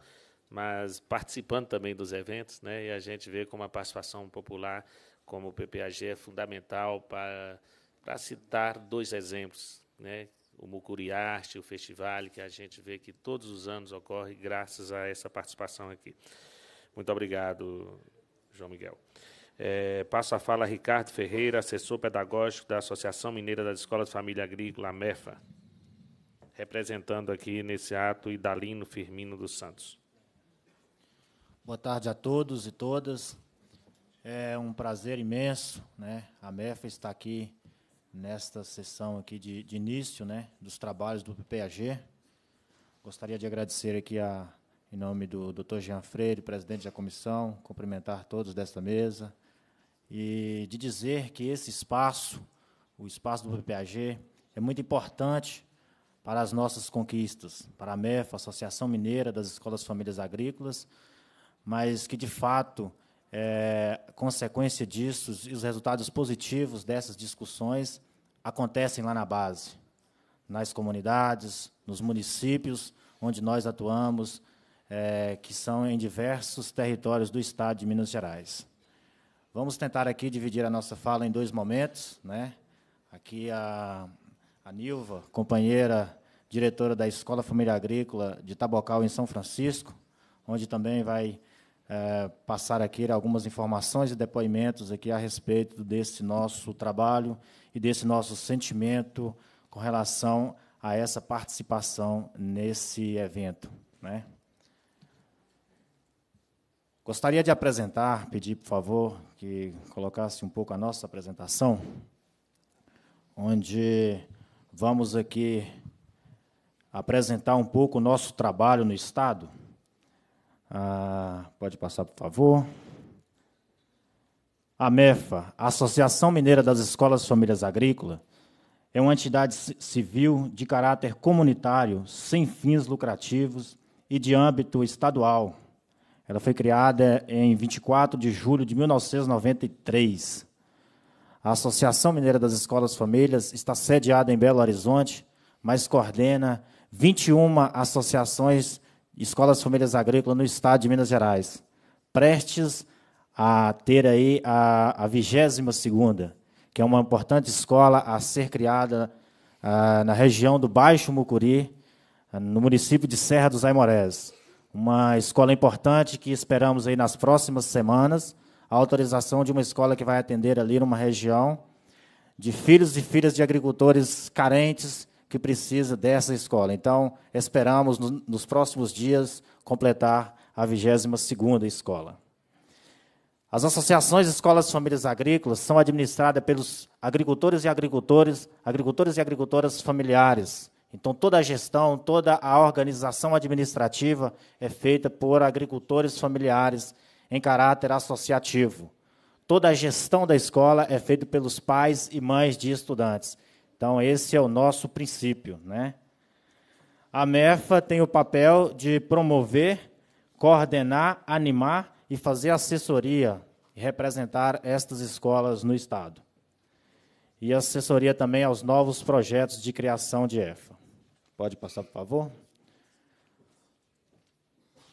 mas participando também dos eventos, né? e a gente vê como a participação popular, como o PPAG, é fundamental para para citar dois exemplos, né? o Mucuriarte, o festival que a gente vê que todos os anos ocorre graças a essa participação aqui. Muito obrigado, João Miguel. É, passo a fala a Ricardo Ferreira, assessor pedagógico da Associação Mineira das Escolas de Família Agrícola, MEFA, representando aqui nesse ato Idalino Firmino dos Santos. Boa tarde a todos e todas. É um prazer imenso, né? A MEFA está aqui nesta sessão aqui de, de início né, dos trabalhos do PPAG. Gostaria de agradecer aqui, a, em nome do Dr. Jean Freire, presidente da comissão, cumprimentar todos desta mesa e de dizer que esse espaço, o espaço do PPAG, é muito importante para as nossas conquistas, para a MEF, Associação Mineira das Escolas Famílias Agrícolas, mas que, de fato, é, consequência disso, os resultados positivos dessas discussões acontecem lá na base, nas comunidades, nos municípios onde nós atuamos, é, que são em diversos territórios do estado de Minas Gerais. Vamos tentar aqui dividir a nossa fala em dois momentos. Né? Aqui a, a Nilva, companheira diretora da Escola Família Agrícola de Tabocal, em São Francisco, onde também vai é, passar aqui algumas informações e depoimentos aqui a respeito desse nosso trabalho e desse nosso sentimento com relação a essa participação nesse evento. Né? Gostaria de apresentar, pedir, por favor, que colocasse um pouco a nossa apresentação, onde vamos aqui apresentar um pouco o nosso trabalho no Estado ah, pode passar, por favor. A MEFA, Associação Mineira das Escolas Famílias Agrícolas, é uma entidade civil de caráter comunitário, sem fins lucrativos e de âmbito estadual. Ela foi criada eh, em 24 de julho de 1993. A Associação Mineira das Escolas Famílias está sediada em Belo Horizonte, mas coordena 21 associações Escola das Famílias Agrícolas no estado de Minas Gerais, prestes a ter aí a, a 22 que é uma importante escola a ser criada ah, na região do Baixo Mucuri, no município de Serra dos Aimorés. Uma escola importante que esperamos aí nas próximas semanas a autorização de uma escola que vai atender ali numa região de filhos e filhas de agricultores carentes que precisa dessa escola. Então, esperamos no, nos próximos dias completar a 22ª escola. As associações de escolas de famílias agrícolas são administradas pelos agricultores e agricultores, agricultores e agricultoras familiares. Então, toda a gestão, toda a organização administrativa é feita por agricultores familiares em caráter associativo. Toda a gestão da escola é feita pelos pais e mães de estudantes. Então, esse é o nosso princípio. Né? A MEFA tem o papel de promover, coordenar, animar e fazer assessoria e representar estas escolas no Estado. E assessoria também aos novos projetos de criação de EFA. Pode passar, por favor?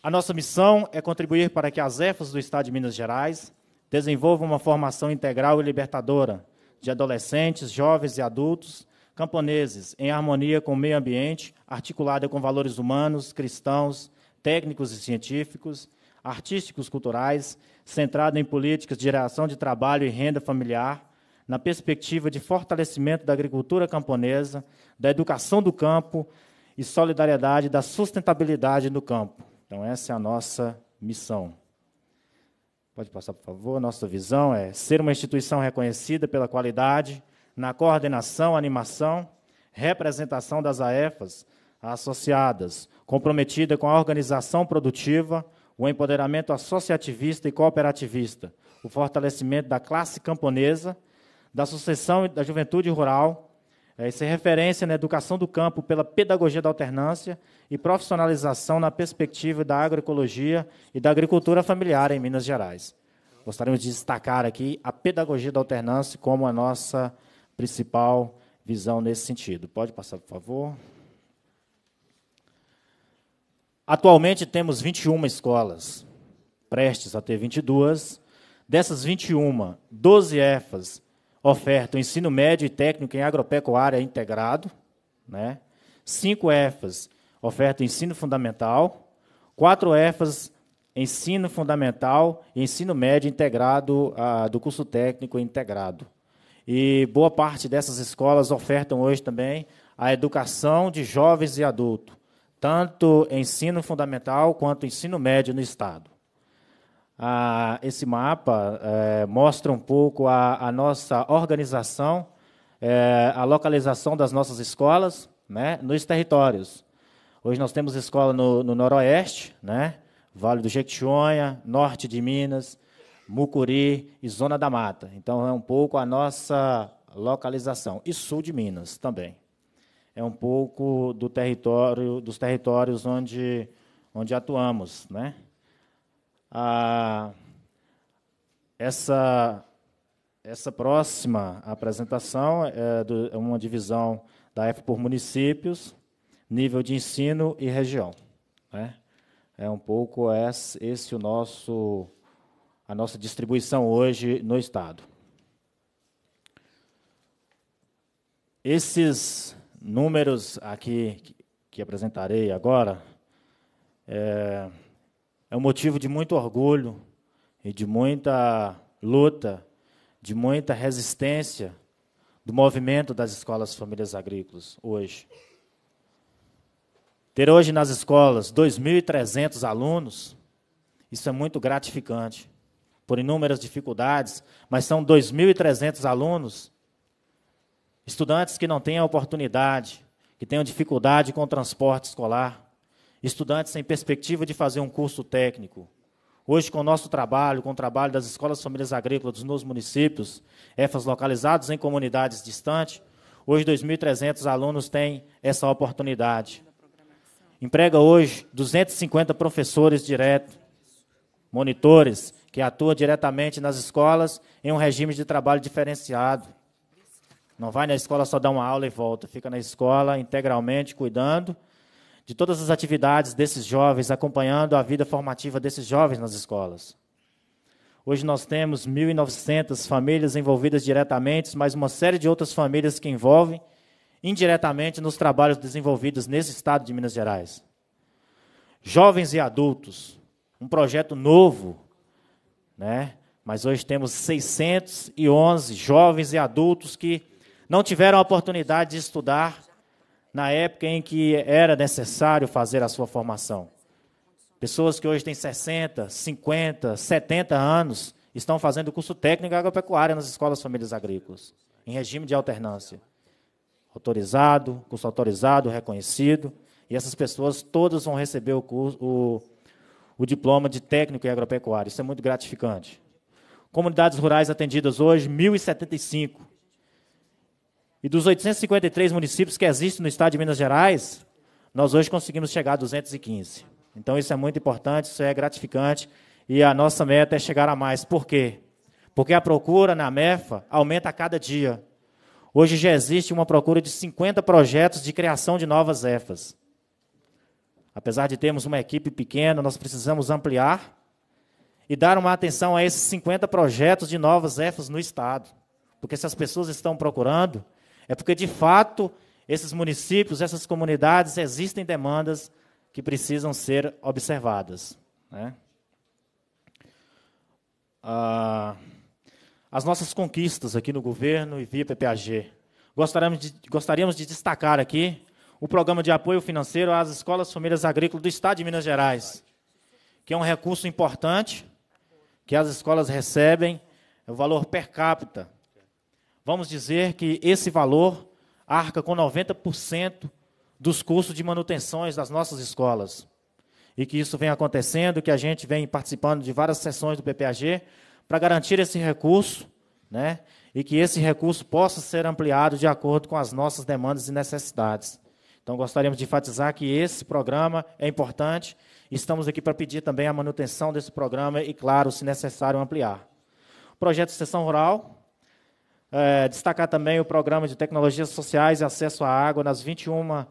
A nossa missão é contribuir para que as EFAs do Estado de Minas Gerais desenvolvam uma formação integral e libertadora de adolescentes, jovens e adultos, camponeses, em harmonia com o meio ambiente, articulada com valores humanos, cristãos, técnicos e científicos, artísticos culturais, centrada em políticas de geração de trabalho e renda familiar, na perspectiva de fortalecimento da agricultura camponesa, da educação do campo e solidariedade da sustentabilidade no campo. Então, essa é a nossa missão. Pode passar, por favor. Nossa visão é ser uma instituição reconhecida pela qualidade na coordenação, animação, representação das AEFAS associadas, comprometida com a organização produtiva, o empoderamento associativista e cooperativista, o fortalecimento da classe camponesa, da sucessão da juventude rural, é, isso é referência na né, educação do campo pela pedagogia da alternância e profissionalização na perspectiva da agroecologia e da agricultura familiar em Minas Gerais. Gostaríamos de destacar aqui a pedagogia da alternância como a nossa principal visão nesse sentido. Pode passar, por favor. Atualmente temos 21 escolas, prestes a ter 22. Dessas 21, 12 EFAs oferta o ensino médio e técnico em agropecuária integrado. Né? Cinco EFAs, oferta o ensino fundamental. Quatro EFAs, ensino fundamental e ensino médio integrado ah, do curso técnico integrado. E boa parte dessas escolas ofertam hoje também a educação de jovens e adultos, tanto ensino fundamental quanto ensino médio no Estado a, esse mapa é, mostra um pouco a, a nossa organização, é, a localização das nossas escolas né, nos territórios. Hoje nós temos escola no, no Noroeste, né, Vale do Jequitinhonha, Norte de Minas, Mucuri e Zona da Mata. Então é um pouco a nossa localização. E Sul de Minas também. É um pouco do território, dos territórios onde, onde atuamos, né? a essa essa próxima apresentação é, do, é uma divisão da F por municípios, nível de ensino e região. Né? É um pouco esse, esse o nosso a nossa distribuição hoje no estado. Esses números aqui que apresentarei agora é, é um motivo de muito orgulho e de muita luta, de muita resistência do movimento das escolas famílias agrícolas hoje. Ter hoje nas escolas 2.300 alunos, isso é muito gratificante, por inúmeras dificuldades, mas são 2.300 alunos, estudantes que não têm a oportunidade, que tenham dificuldade com o transporte escolar, estudantes sem perspectiva de fazer um curso técnico. Hoje, com o nosso trabalho, com o trabalho das escolas famílias agrícolas dos nossos municípios, EFAs localizados em comunidades distantes, hoje 2.300 alunos têm essa oportunidade. Emprega hoje 250 professores diretos, monitores, que atuam diretamente nas escolas em um regime de trabalho diferenciado. Não vai na escola só dar uma aula e volta, fica na escola integralmente cuidando de todas as atividades desses jovens, acompanhando a vida formativa desses jovens nas escolas. Hoje nós temos 1.900 famílias envolvidas diretamente, mas uma série de outras famílias que envolvem indiretamente nos trabalhos desenvolvidos nesse estado de Minas Gerais. Jovens e adultos, um projeto novo, né? Mas hoje temos 611 jovens e adultos que não tiveram a oportunidade de estudar na época em que era necessário fazer a sua formação. Pessoas que hoje têm 60, 50, 70 anos estão fazendo curso técnico agropecuário nas escolas famílias agrícolas, em regime de alternância. Autorizado, curso autorizado, reconhecido, e essas pessoas todas vão receber o, curso, o, o diploma de técnico em agropecuário. Isso é muito gratificante. Comunidades rurais atendidas hoje, 1.075. E dos 853 municípios que existem no estado de Minas Gerais, nós hoje conseguimos chegar a 215. Então isso é muito importante, isso é gratificante. E a nossa meta é chegar a mais. Por quê? Porque a procura na MEFA aumenta a cada dia. Hoje já existe uma procura de 50 projetos de criação de novas EFAs. Apesar de termos uma equipe pequena, nós precisamos ampliar e dar uma atenção a esses 50 projetos de novas EFAs no Estado. Porque se as pessoas estão procurando, é porque, de fato, esses municípios, essas comunidades, existem demandas que precisam ser observadas. Né? Ah, as nossas conquistas aqui no governo e via PPAG. Gostaríamos de, gostaríamos de destacar aqui o programa de apoio financeiro às escolas famílias agrícolas do Estado de Minas Gerais, que é um recurso importante que as escolas recebem, é o valor per capita vamos dizer que esse valor arca com 90% dos custos de manutenções das nossas escolas. E que isso vem acontecendo, que a gente vem participando de várias sessões do PPAG para garantir esse recurso, né? E que esse recurso possa ser ampliado de acordo com as nossas demandas e necessidades. Então, gostaríamos de enfatizar que esse programa é importante. Estamos aqui para pedir também a manutenção desse programa e, claro, se necessário, ampliar. Projeto de Sessão Rural, é, destacar também o programa de tecnologias sociais e acesso à água nas 21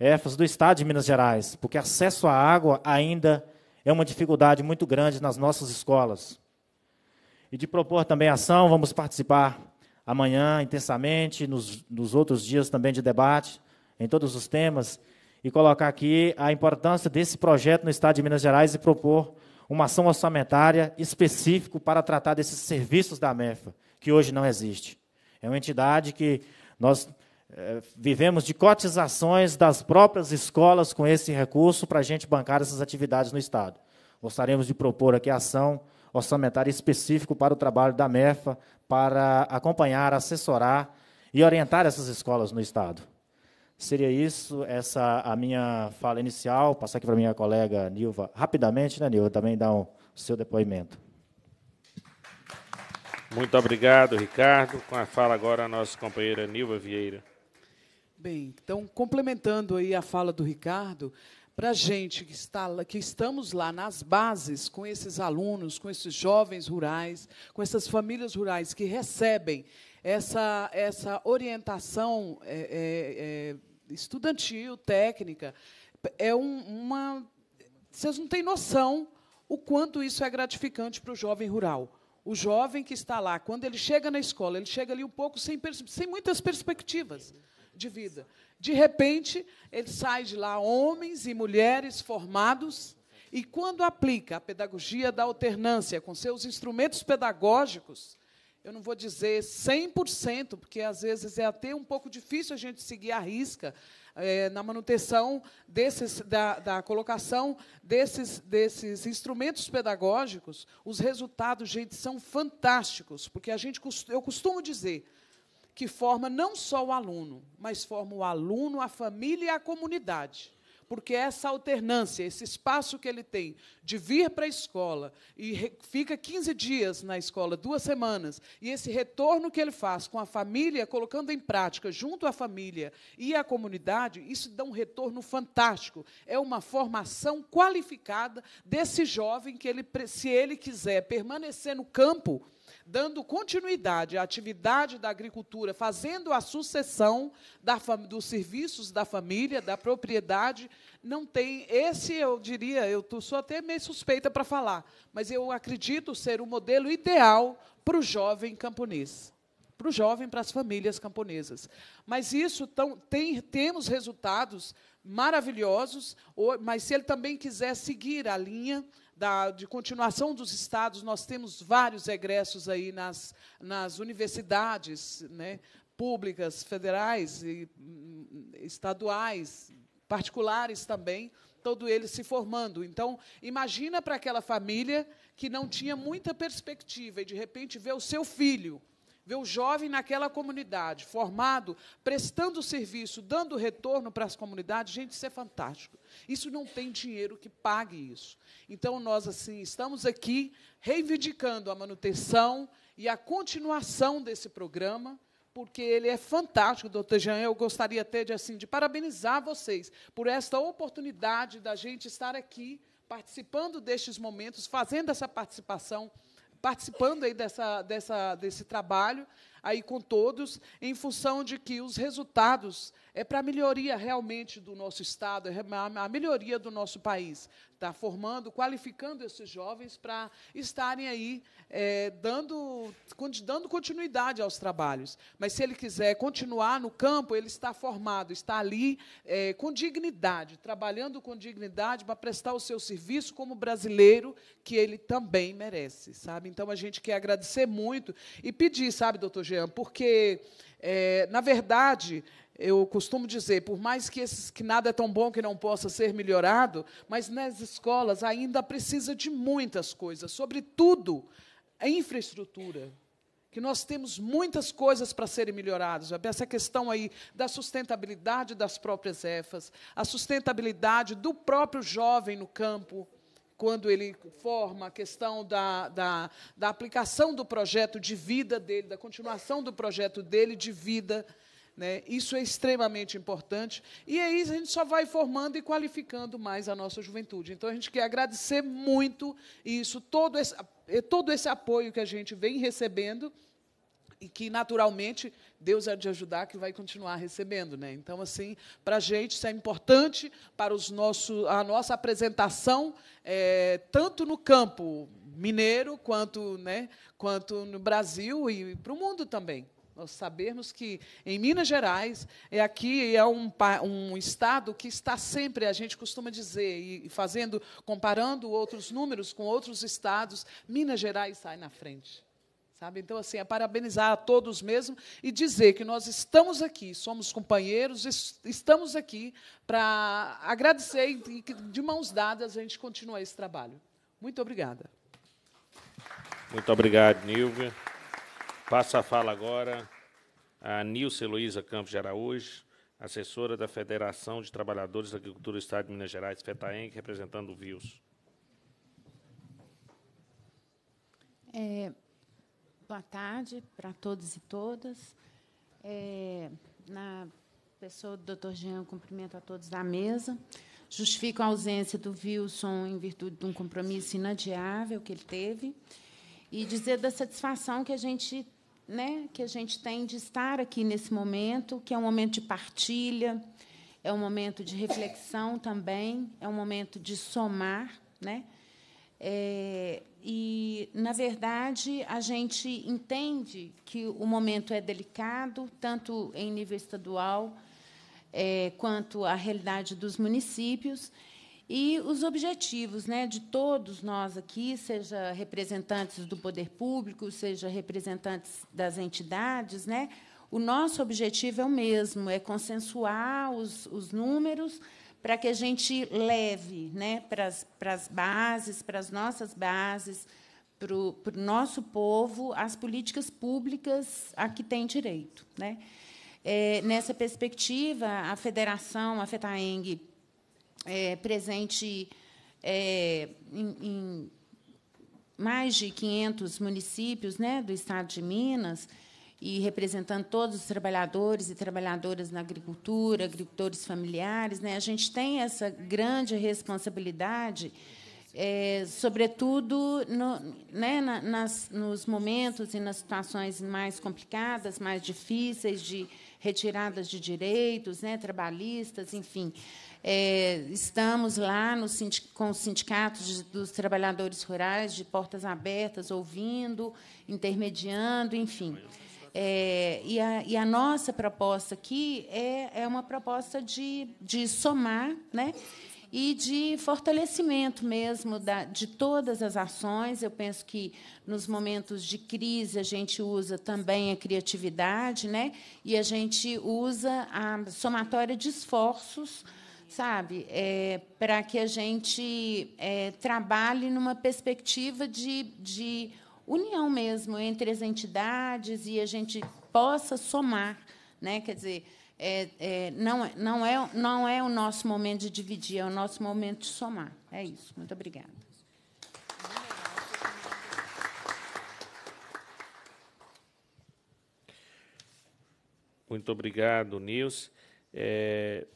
EFAs do Estado de Minas Gerais, porque acesso à água ainda é uma dificuldade muito grande nas nossas escolas. E de propor também ação, vamos participar amanhã intensamente, nos, nos outros dias também de debate, em todos os temas, e colocar aqui a importância desse projeto no Estado de Minas Gerais e propor uma ação orçamentária específica para tratar desses serviços da MEFA, que hoje não existe. É uma entidade que nós é, vivemos de cotizações das próprias escolas com esse recurso para a gente bancar essas atividades no Estado. Gostaríamos de propor aqui ação orçamentária específica para o trabalho da MEFA, para acompanhar, assessorar e orientar essas escolas no Estado. Seria isso, essa a minha fala inicial. Passar aqui para a minha colega Nilva, rapidamente, né, Nilva? Também dá o um, seu depoimento. Muito obrigado, Ricardo. Com a fala agora a nossa companheira Nilva Vieira. Bem, então, complementando aí a fala do Ricardo, para a gente que, está, que estamos lá nas bases com esses alunos, com esses jovens rurais, com essas famílias rurais que recebem essa, essa orientação é, é, é estudantil, técnica, é um, uma. Vocês não têm noção o quanto isso é gratificante para o jovem rural. O jovem que está lá, quando ele chega na escola, ele chega ali um pouco sem, sem muitas perspectivas de vida. De repente, ele sai de lá, homens e mulheres formados, e quando aplica a pedagogia da alternância com seus instrumentos pedagógicos, eu não vou dizer 100%, porque às vezes é até um pouco difícil a gente seguir a risca é, na manutenção desses, da, da colocação desses, desses instrumentos pedagógicos, os resultados, gente, são fantásticos, porque a gente, eu costumo dizer que forma não só o aluno, mas forma o aluno, a família e a comunidade porque essa alternância, esse espaço que ele tem de vir para a escola e fica 15 dias na escola, duas semanas, e esse retorno que ele faz com a família, colocando em prática junto à família e à comunidade, isso dá um retorno fantástico. É uma formação qualificada desse jovem que ele, se ele quiser permanecer no campo, dando continuidade à atividade da agricultura, fazendo a sucessão dos serviços da família, da propriedade, não tem. Esse, eu diria, eu sou até meio suspeita para falar, mas eu acredito ser o modelo ideal para o jovem camponês para o jovem, para as famílias camponesas. Mas isso tão, tem, temos resultados maravilhosos, mas se ele também quiser seguir a linha da, de continuação dos estados, nós temos vários egressos aí nas, nas universidades né, públicas, federais e hum, estaduais, particulares também, todo ele se formando. Então, imagina para aquela família que não tinha muita perspectiva e, de repente, vê o seu filho Ver o jovem naquela comunidade, formado, prestando serviço, dando retorno para as comunidades, gente, isso é fantástico. Isso não tem dinheiro que pague isso. Então, nós, assim, estamos aqui reivindicando a manutenção e a continuação desse programa, porque ele é fantástico, doutor Jean. Eu gostaria até de, assim, de parabenizar vocês por esta oportunidade da gente estar aqui participando destes momentos, fazendo essa participação participando aí dessa, dessa, desse trabalho aí com todos, em função de que os resultados é para a melhoria realmente do nosso Estado, é a melhoria do nosso país. Está formando, qualificando esses jovens para estarem aí é, dando, dando continuidade aos trabalhos. Mas se ele quiser continuar no campo, ele está formado, está ali é, com dignidade, trabalhando com dignidade para prestar o seu serviço como brasileiro que ele também merece, sabe? Então a gente quer agradecer muito e pedir, sabe, doutor Jean, porque, é, na verdade, eu costumo dizer, por mais que, esses, que nada é tão bom que não possa ser melhorado, mas nas escolas ainda precisa de muitas coisas, sobretudo a infraestrutura que nós temos muitas coisas para serem melhoradas. Essa questão aí da sustentabilidade das próprias EFAs, a sustentabilidade do próprio jovem no campo quando ele forma a questão da, da, da aplicação do projeto de vida dele, da continuação do projeto dele de vida. Né? Isso é extremamente importante. E aí a gente só vai formando e qualificando mais a nossa juventude. Então a gente quer agradecer muito isso, todo esse, todo esse apoio que a gente vem recebendo e que naturalmente Deus é de ajudar que vai continuar recebendo, né? Então assim, para a gente isso é importante para os nosso, a nossa apresentação é, tanto no campo mineiro quanto, né, quanto no Brasil e para o mundo também. Nós sabermos que em Minas Gerais é aqui é um, um estado que está sempre, a gente costuma dizer, e fazendo, comparando outros números com outros estados, Minas Gerais sai na frente. Sabe? Então, assim, é parabenizar a todos mesmo e dizer que nós estamos aqui, somos companheiros, estamos aqui para agradecer e que, de mãos dadas, a gente continue esse trabalho. Muito obrigada. Muito obrigado, Nilvia. Passa a fala agora a Nilce Luísa Campos de Araújo, assessora da Federação de Trabalhadores da Agricultura do Estado de Minas Gerais, FETAENC, representando o VIUS. É, Boa tarde para todos e todas. É, na pessoa do Dr. Jean, cumprimento a todos da mesa. Justifico a ausência do Wilson em virtude de um compromisso inadiável que ele teve e dizer da satisfação que a gente, né, que a gente tem de estar aqui nesse momento, que é um momento de partilha, é um momento de reflexão também, é um momento de somar, né? É, e, na verdade, a gente entende que o momento é delicado, tanto em nível estadual é, quanto a realidade dos municípios. E os objetivos né, de todos nós aqui, seja representantes do poder público, seja representantes das entidades, né, o nosso objetivo é o mesmo: é consensuar os, os números para que a gente leve né, para, as, bases, para as nossas bases, para o, para o nosso povo, as políticas públicas a que tem direito. Né? É, nessa perspectiva, a federação, a FETAENG, é presente é, em, em mais de 500 municípios né, do estado de Minas, e representando todos os trabalhadores e trabalhadoras na agricultura, agricultores familiares, né? A gente tem essa grande responsabilidade, é, sobretudo no, né, nas, nos momentos e nas situações mais complicadas, mais difíceis de retiradas de direitos, né, trabalhistas, enfim. É, estamos lá no, com os sindicatos dos trabalhadores rurais, de portas abertas, ouvindo, intermediando, enfim. É, e, a, e, a, nossa proposta aqui é, é uma proposta de, de somar né, e de fortalecimento mesmo da, de todas as ações. Eu penso que nos momentos de crise a gente usa também a criatividade né, e a gente usa a somatória de esforços sabe, é, para que a gente é, trabalhe numa perspectiva de, de união mesmo entre as entidades e a gente possa somar, né? Quer dizer, é, é, não, é, não, é, não é o nosso momento de dividir, é o nosso momento de somar. É isso. Muito obrigada. Muito obrigado, Nils. É,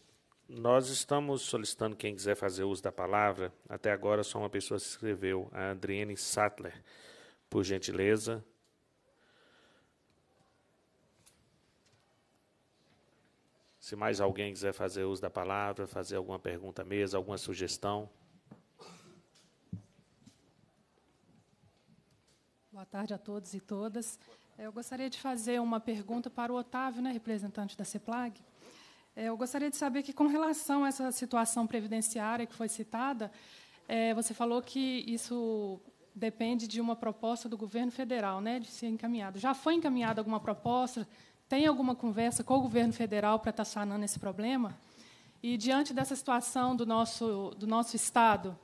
nós estamos solicitando quem quiser fazer uso da palavra. Até agora, só uma pessoa se inscreveu, a Adriene Sattler por gentileza. Se mais alguém quiser fazer uso da palavra, fazer alguma pergunta à mesa, alguma sugestão. Boa tarde a todos e todas. Eu gostaria de fazer uma pergunta para o Otávio, né, representante da CEPLAG. É, eu gostaria de saber que, com relação a essa situação previdenciária que foi citada, é, você falou que isso depende de uma proposta do governo federal, né, de ser encaminhada. Já foi encaminhada alguma proposta? Tem alguma conversa com o governo federal para estar sanando esse problema? E diante dessa situação do nosso do nosso estado,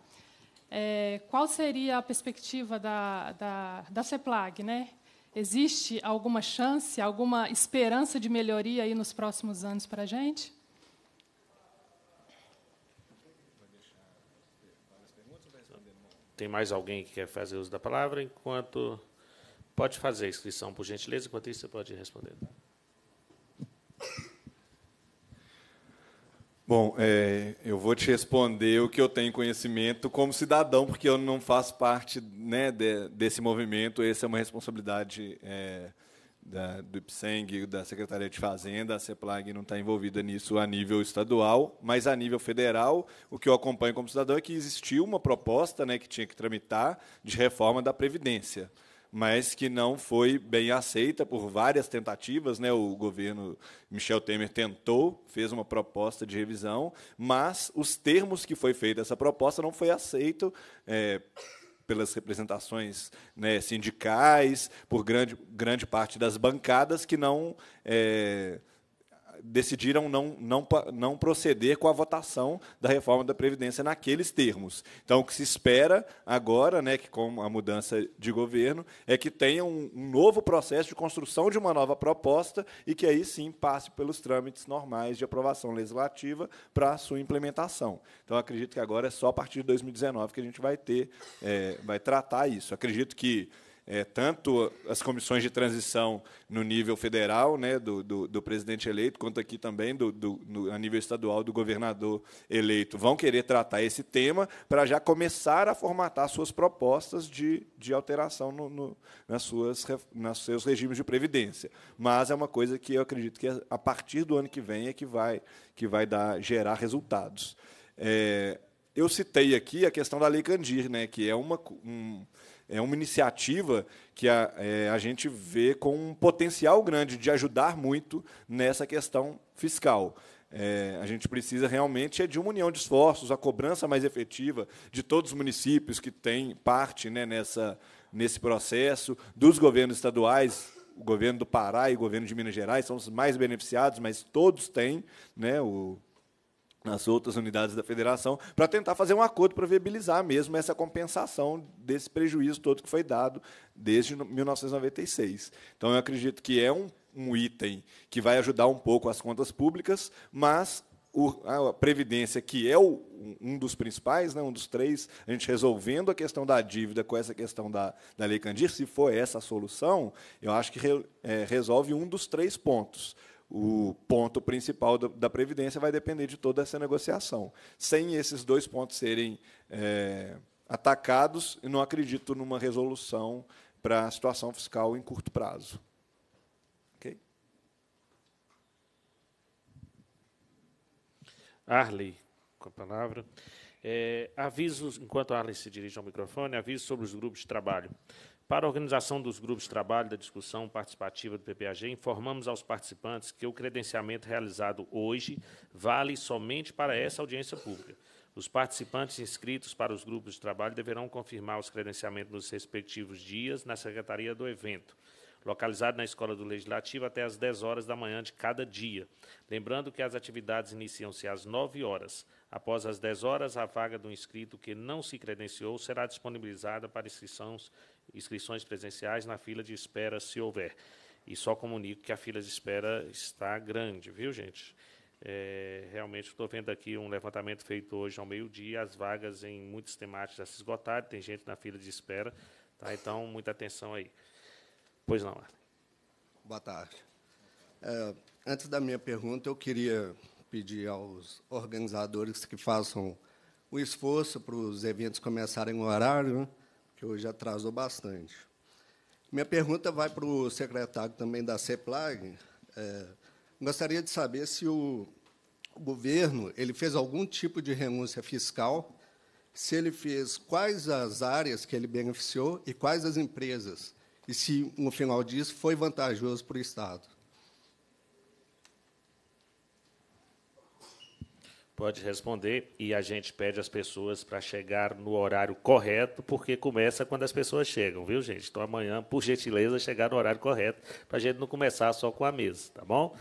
é, qual seria a perspectiva da da, da CEPLAG, né? Existe alguma chance, alguma esperança de melhoria aí nos próximos anos para a gente? Tem mais alguém que quer fazer uso da palavra? Enquanto. Pode fazer a inscrição, por gentileza, enquanto isso você pode responder. Bom, é, eu vou te responder o que eu tenho conhecimento como cidadão, porque eu não faço parte né, de, desse movimento. Essa é uma responsabilidade é, da, do IPSENG, da Secretaria de Fazenda, a CEPLAG não está envolvida nisso a nível estadual, mas a nível federal, o que eu acompanho como cidadão é que existiu uma proposta né, que tinha que tramitar de reforma da Previdência, mas que não foi bem aceita por várias tentativas. Né? O governo Michel Temer tentou, fez uma proposta de revisão, mas os termos que foi feita essa proposta não foi aceito. É, pelas representações né, sindicais, por grande, grande parte das bancadas que não. É, decidiram não, não, não proceder com a votação da reforma da Previdência naqueles termos. Então, o que se espera agora, né, que com a mudança de governo, é que tenha um, um novo processo de construção de uma nova proposta e que aí sim passe pelos trâmites normais de aprovação legislativa para a sua implementação. Então, acredito que agora é só a partir de 2019 que a gente vai ter, é, vai tratar isso. Acredito que é, tanto as comissões de transição no nível federal, né, do, do, do presidente eleito, quanto aqui também do, do, no, a nível estadual do governador eleito, vão querer tratar esse tema para já começar a formatar suas propostas de, de alteração no, no, nas suas, nos seus regimes de previdência. Mas é uma coisa que eu acredito que é, a partir do ano que vem é que vai, que vai dar, gerar resultados. É, eu citei aqui a questão da Lei Candir, né, que é uma. Um, é uma iniciativa que a, é, a gente vê com um potencial grande de ajudar muito nessa questão fiscal. É, a gente precisa realmente é de uma união de esforços, a cobrança mais efetiva de todos os municípios que têm parte né, nessa, nesse processo, dos governos estaduais, o governo do Pará e o governo de Minas Gerais são os mais beneficiados, mas todos têm, né, o nas outras unidades da federação, para tentar fazer um acordo para viabilizar mesmo essa compensação desse prejuízo todo que foi dado desde 1996. Então, eu acredito que é um, um item que vai ajudar um pouco as contas públicas, mas o, a Previdência, que é o, um dos principais, né, um dos três, a gente resolvendo a questão da dívida com essa questão da, da Lei Candir, se for essa a solução, eu acho que re, é, resolve um dos três pontos o ponto principal da Previdência vai depender de toda essa negociação. Sem esses dois pontos serem é, atacados, não acredito numa resolução para a situação fiscal em curto prazo. Okay? Arley, com a palavra. É, avisos, enquanto a Arley se dirige ao microfone, avisos sobre os grupos de trabalho. Para a organização dos grupos de trabalho da discussão participativa do PPAG, informamos aos participantes que o credenciamento realizado hoje vale somente para essa audiência pública. Os participantes inscritos para os grupos de trabalho deverão confirmar os credenciamentos nos respectivos dias na secretaria do evento, localizado na Escola do Legislativo até às 10 horas da manhã de cada dia. Lembrando que as atividades iniciam-se às 9 horas. Após as 10 horas, a vaga do inscrito que não se credenciou será disponibilizada para inscrições inscrições presenciais na fila de espera, se houver. E só comunico que a fila de espera está grande, viu, gente? É, realmente estou vendo aqui um levantamento feito hoje ao meio-dia, as vagas em muitos temáticos já se esgotaram, tem gente na fila de espera, tá? Então, muita atenção aí. Pois não, Arlen. Boa tarde. É, antes da minha pergunta, eu queria pedir aos organizadores que façam o esforço para os eventos começarem no horário, né? que hoje atrasou bastante. Minha pergunta vai para o secretário também da CEPLAG. É, gostaria de saber se o, o governo ele fez algum tipo de renúncia fiscal, se ele fez quais as áreas que ele beneficiou e quais as empresas, e se, no final disso, foi vantajoso para o Estado. Pode responder e a gente pede as pessoas para chegar no horário correto, porque começa quando as pessoas chegam, viu, gente? Então amanhã, por gentileza, chegar no horário correto, para a gente não começar só com a mesa, tá bom?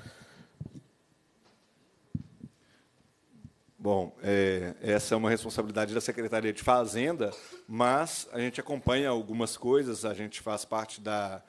Bom, é, essa é uma responsabilidade da Secretaria de Fazenda, mas a gente acompanha algumas coisas, a gente faz parte da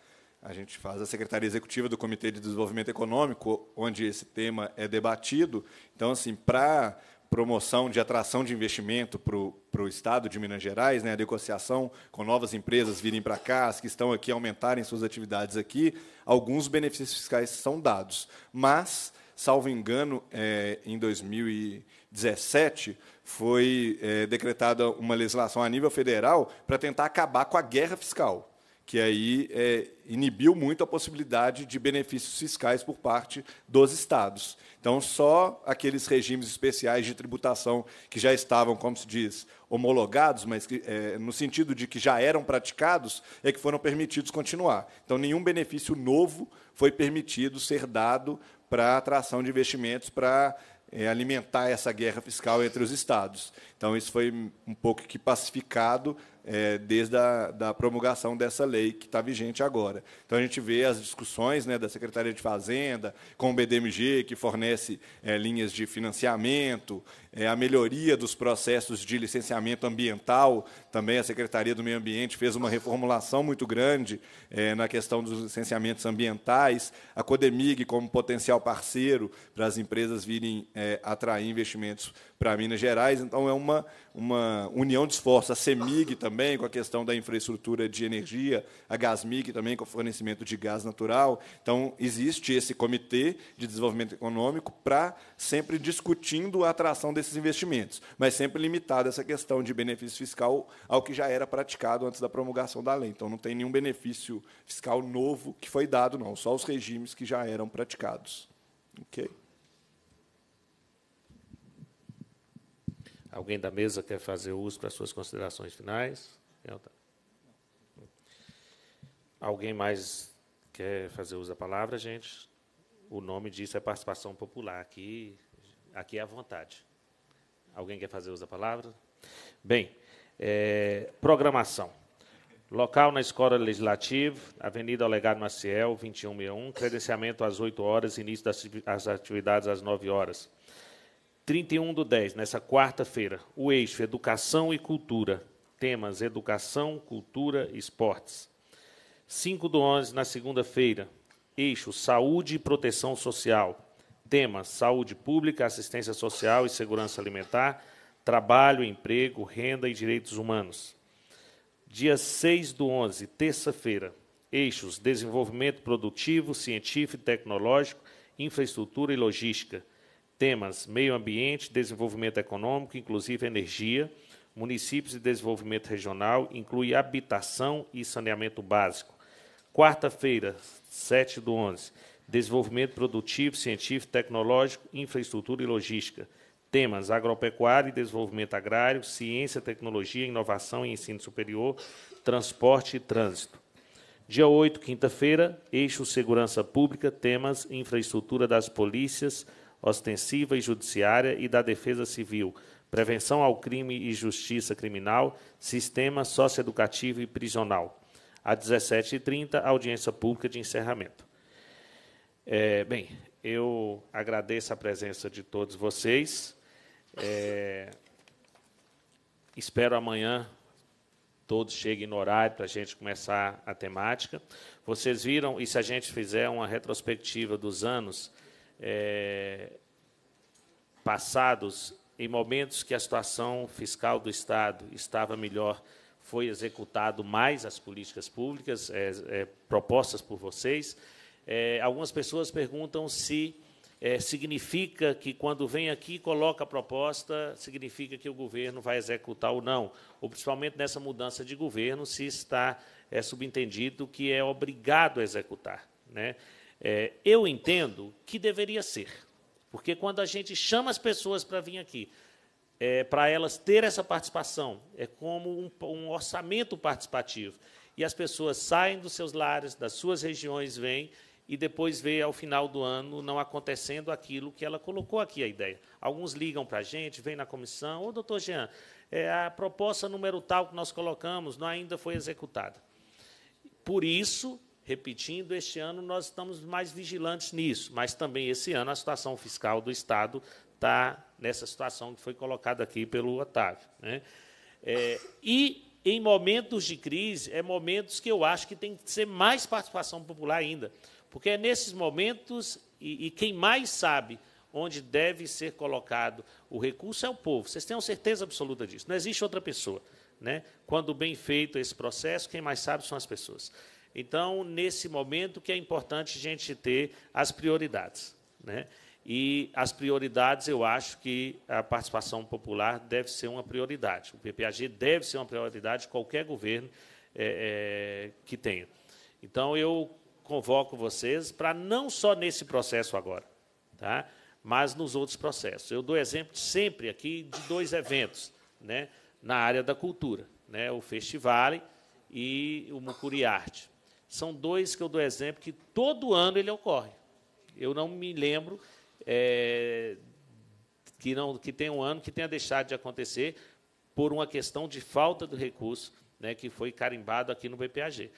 a gente faz a secretaria executiva do Comitê de Desenvolvimento Econômico, onde esse tema é debatido. Então, assim, para promoção de atração de investimento para o, para o Estado de Minas Gerais, né, a negociação com novas empresas virem para cá, as que estão aqui aumentarem suas atividades aqui, alguns benefícios fiscais são dados. Mas, salvo engano, é, em 2017 foi é, decretada uma legislação a nível federal para tentar acabar com a guerra fiscal que aí é, inibiu muito a possibilidade de benefícios fiscais por parte dos estados. Então, só aqueles regimes especiais de tributação que já estavam, como se diz, homologados, mas que, é, no sentido de que já eram praticados, é que foram permitidos continuar. Então, nenhum benefício novo foi permitido ser dado para atração de investimentos para é, alimentar essa guerra fiscal entre os estados. Então, isso foi um pouco que pacificado é, desde a da promulgação dessa lei que está vigente agora. Então, a gente vê as discussões né, da Secretaria de Fazenda com o BDMG, que fornece é, linhas de financiamento, é, a melhoria dos processos de licenciamento ambiental. Também a Secretaria do Meio Ambiente fez uma reformulação muito grande é, na questão dos licenciamentos ambientais. A Codemig, como potencial parceiro para as empresas virem é, atrair investimentos para Minas Gerais. Então, é uma, uma união de esforços. A CEMIG também, com a questão da infraestrutura de energia, a GASMIG também, com o fornecimento de gás natural. Então, existe esse comitê de desenvolvimento econômico para sempre discutindo a atração desse desses investimentos, mas sempre limitada essa questão de benefício fiscal ao que já era praticado antes da promulgação da lei. Então, não tem nenhum benefício fiscal novo que foi dado, não, só os regimes que já eram praticados. Ok. Alguém da mesa quer fazer uso para suas considerações finais? Tá. Alguém mais quer fazer uso da palavra, gente? O nome disso é participação popular. Aqui, aqui é à vontade. Alguém quer fazer uso da palavra? Bem, é, programação. Local na Escola Legislativa, Avenida Olegário Maciel, 2161, credenciamento às 8 horas, início das atividades às 9 horas. 31 do 10, nessa quarta-feira, o eixo Educação e Cultura, temas Educação, Cultura e Esportes. 5 do 11, na segunda-feira, eixo Saúde e Proteção Social, Temas: saúde pública, assistência social e segurança alimentar, trabalho, emprego, renda e direitos humanos. Dia 6 do 11, terça-feira. Eixos: desenvolvimento produtivo, científico e tecnológico, infraestrutura e logística. Temas: meio ambiente, desenvolvimento econômico, inclusive energia, municípios e desenvolvimento regional, inclui habitação e saneamento básico. Quarta-feira, 7 do 11 desenvolvimento produtivo, científico, tecnológico, infraestrutura e logística. Temas: agropecuária e desenvolvimento agrário, ciência, tecnologia, inovação e ensino superior, transporte e trânsito. Dia 8, quinta-feira, eixo segurança pública, temas: infraestrutura das polícias, ostensiva e judiciária e da defesa civil, prevenção ao crime e justiça criminal, sistema socioeducativo e prisional. Às 17h30, audiência pública de encerramento. É, bem, eu agradeço a presença de todos vocês. É, espero amanhã todos cheguem no horário para a gente começar a temática. Vocês viram, e se a gente fizer uma retrospectiva dos anos é, passados, em momentos que a situação fiscal do Estado estava melhor, foi executado mais as políticas públicas é, é propostas por vocês. É, algumas pessoas perguntam se é, significa que quando vem aqui coloca a proposta, significa que o governo vai executar ou não, ou principalmente nessa mudança de governo, se está é, subentendido que é obrigado a executar. Né? É, eu entendo que deveria ser, porque quando a gente chama as pessoas para vir aqui, é, para elas ter essa participação, é como um, um orçamento participativo. E as pessoas saem dos seus lares, das suas regiões, vêm e depois vê ao final do ano não acontecendo aquilo que ela colocou aqui a ideia. Alguns ligam para a gente, vêm na comissão, ô doutor Jean, é, a proposta número tal que nós colocamos não ainda foi executada. Por isso, repetindo, este ano nós estamos mais vigilantes nisso, mas também esse ano a situação fiscal do Estado está nessa situação que foi colocada aqui pelo Otávio. Né? É, e em momentos de crise, é momentos que eu acho que tem que ser mais participação popular ainda. Porque é nesses momentos, e, e quem mais sabe onde deve ser colocado o recurso é o povo. Vocês tenham certeza absoluta disso. Não existe outra pessoa. Né? Quando bem feito esse processo, quem mais sabe são as pessoas. Então, nesse momento que é importante a gente ter as prioridades. Né? E as prioridades, eu acho que a participação popular deve ser uma prioridade. O PPAG deve ser uma prioridade de qualquer governo é, é, que tenha. Então, eu convoco vocês para não só nesse processo agora, tá? mas nos outros processos. Eu dou exemplo sempre aqui de dois eventos né, na área da cultura, né, o Festival e o Mucuri Arte. São dois que eu dou exemplo que todo ano ele ocorre. Eu não me lembro é, que, não, que tem um ano que tenha deixado de acontecer por uma questão de falta do recurso né, que foi carimbado aqui no BPAG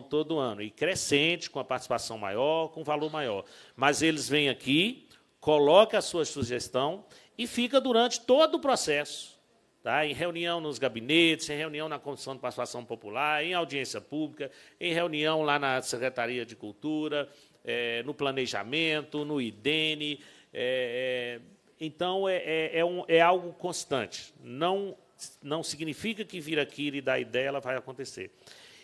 todo ano. E crescente, com a participação maior, com valor maior. Mas eles vêm aqui, colocam a sua sugestão e fica durante todo o processo. Tá? Em reunião nos gabinetes, em reunião na Comissão de Participação Popular, em audiência pública, em reunião lá na Secretaria de Cultura, é, no planejamento, no IDENE. Eh, eh. Então, é, é, então, é, um, é algo constante. Não, não significa que vir aqui e dar ideia, ela vai acontecer.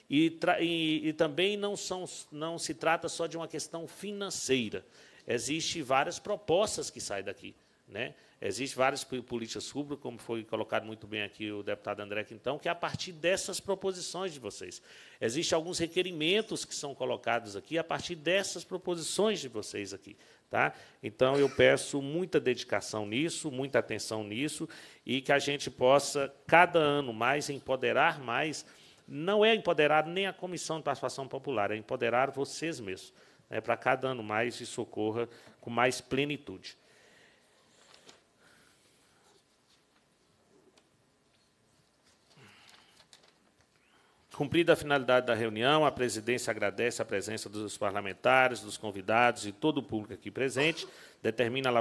E, e, e também não, são, não se trata só de uma questão financeira. Existem várias propostas que saem daqui. Né? Existem várias políticas públicas, como foi colocado muito bem aqui o deputado André então, que é a partir dessas proposições de vocês. Existem alguns requerimentos que são colocados aqui a partir dessas proposições de vocês aqui. Tá? Então, eu peço muita dedicação nisso, muita atenção nisso, e que a gente possa, cada ano mais, empoderar mais não é empoderado nem a Comissão de Participação Popular, é empoderar vocês mesmos, né, para cada ano mais isso ocorra com mais plenitude. Cumprida a finalidade da reunião, a presidência agradece a presença dos parlamentares, dos convidados e todo o público aqui presente, determina a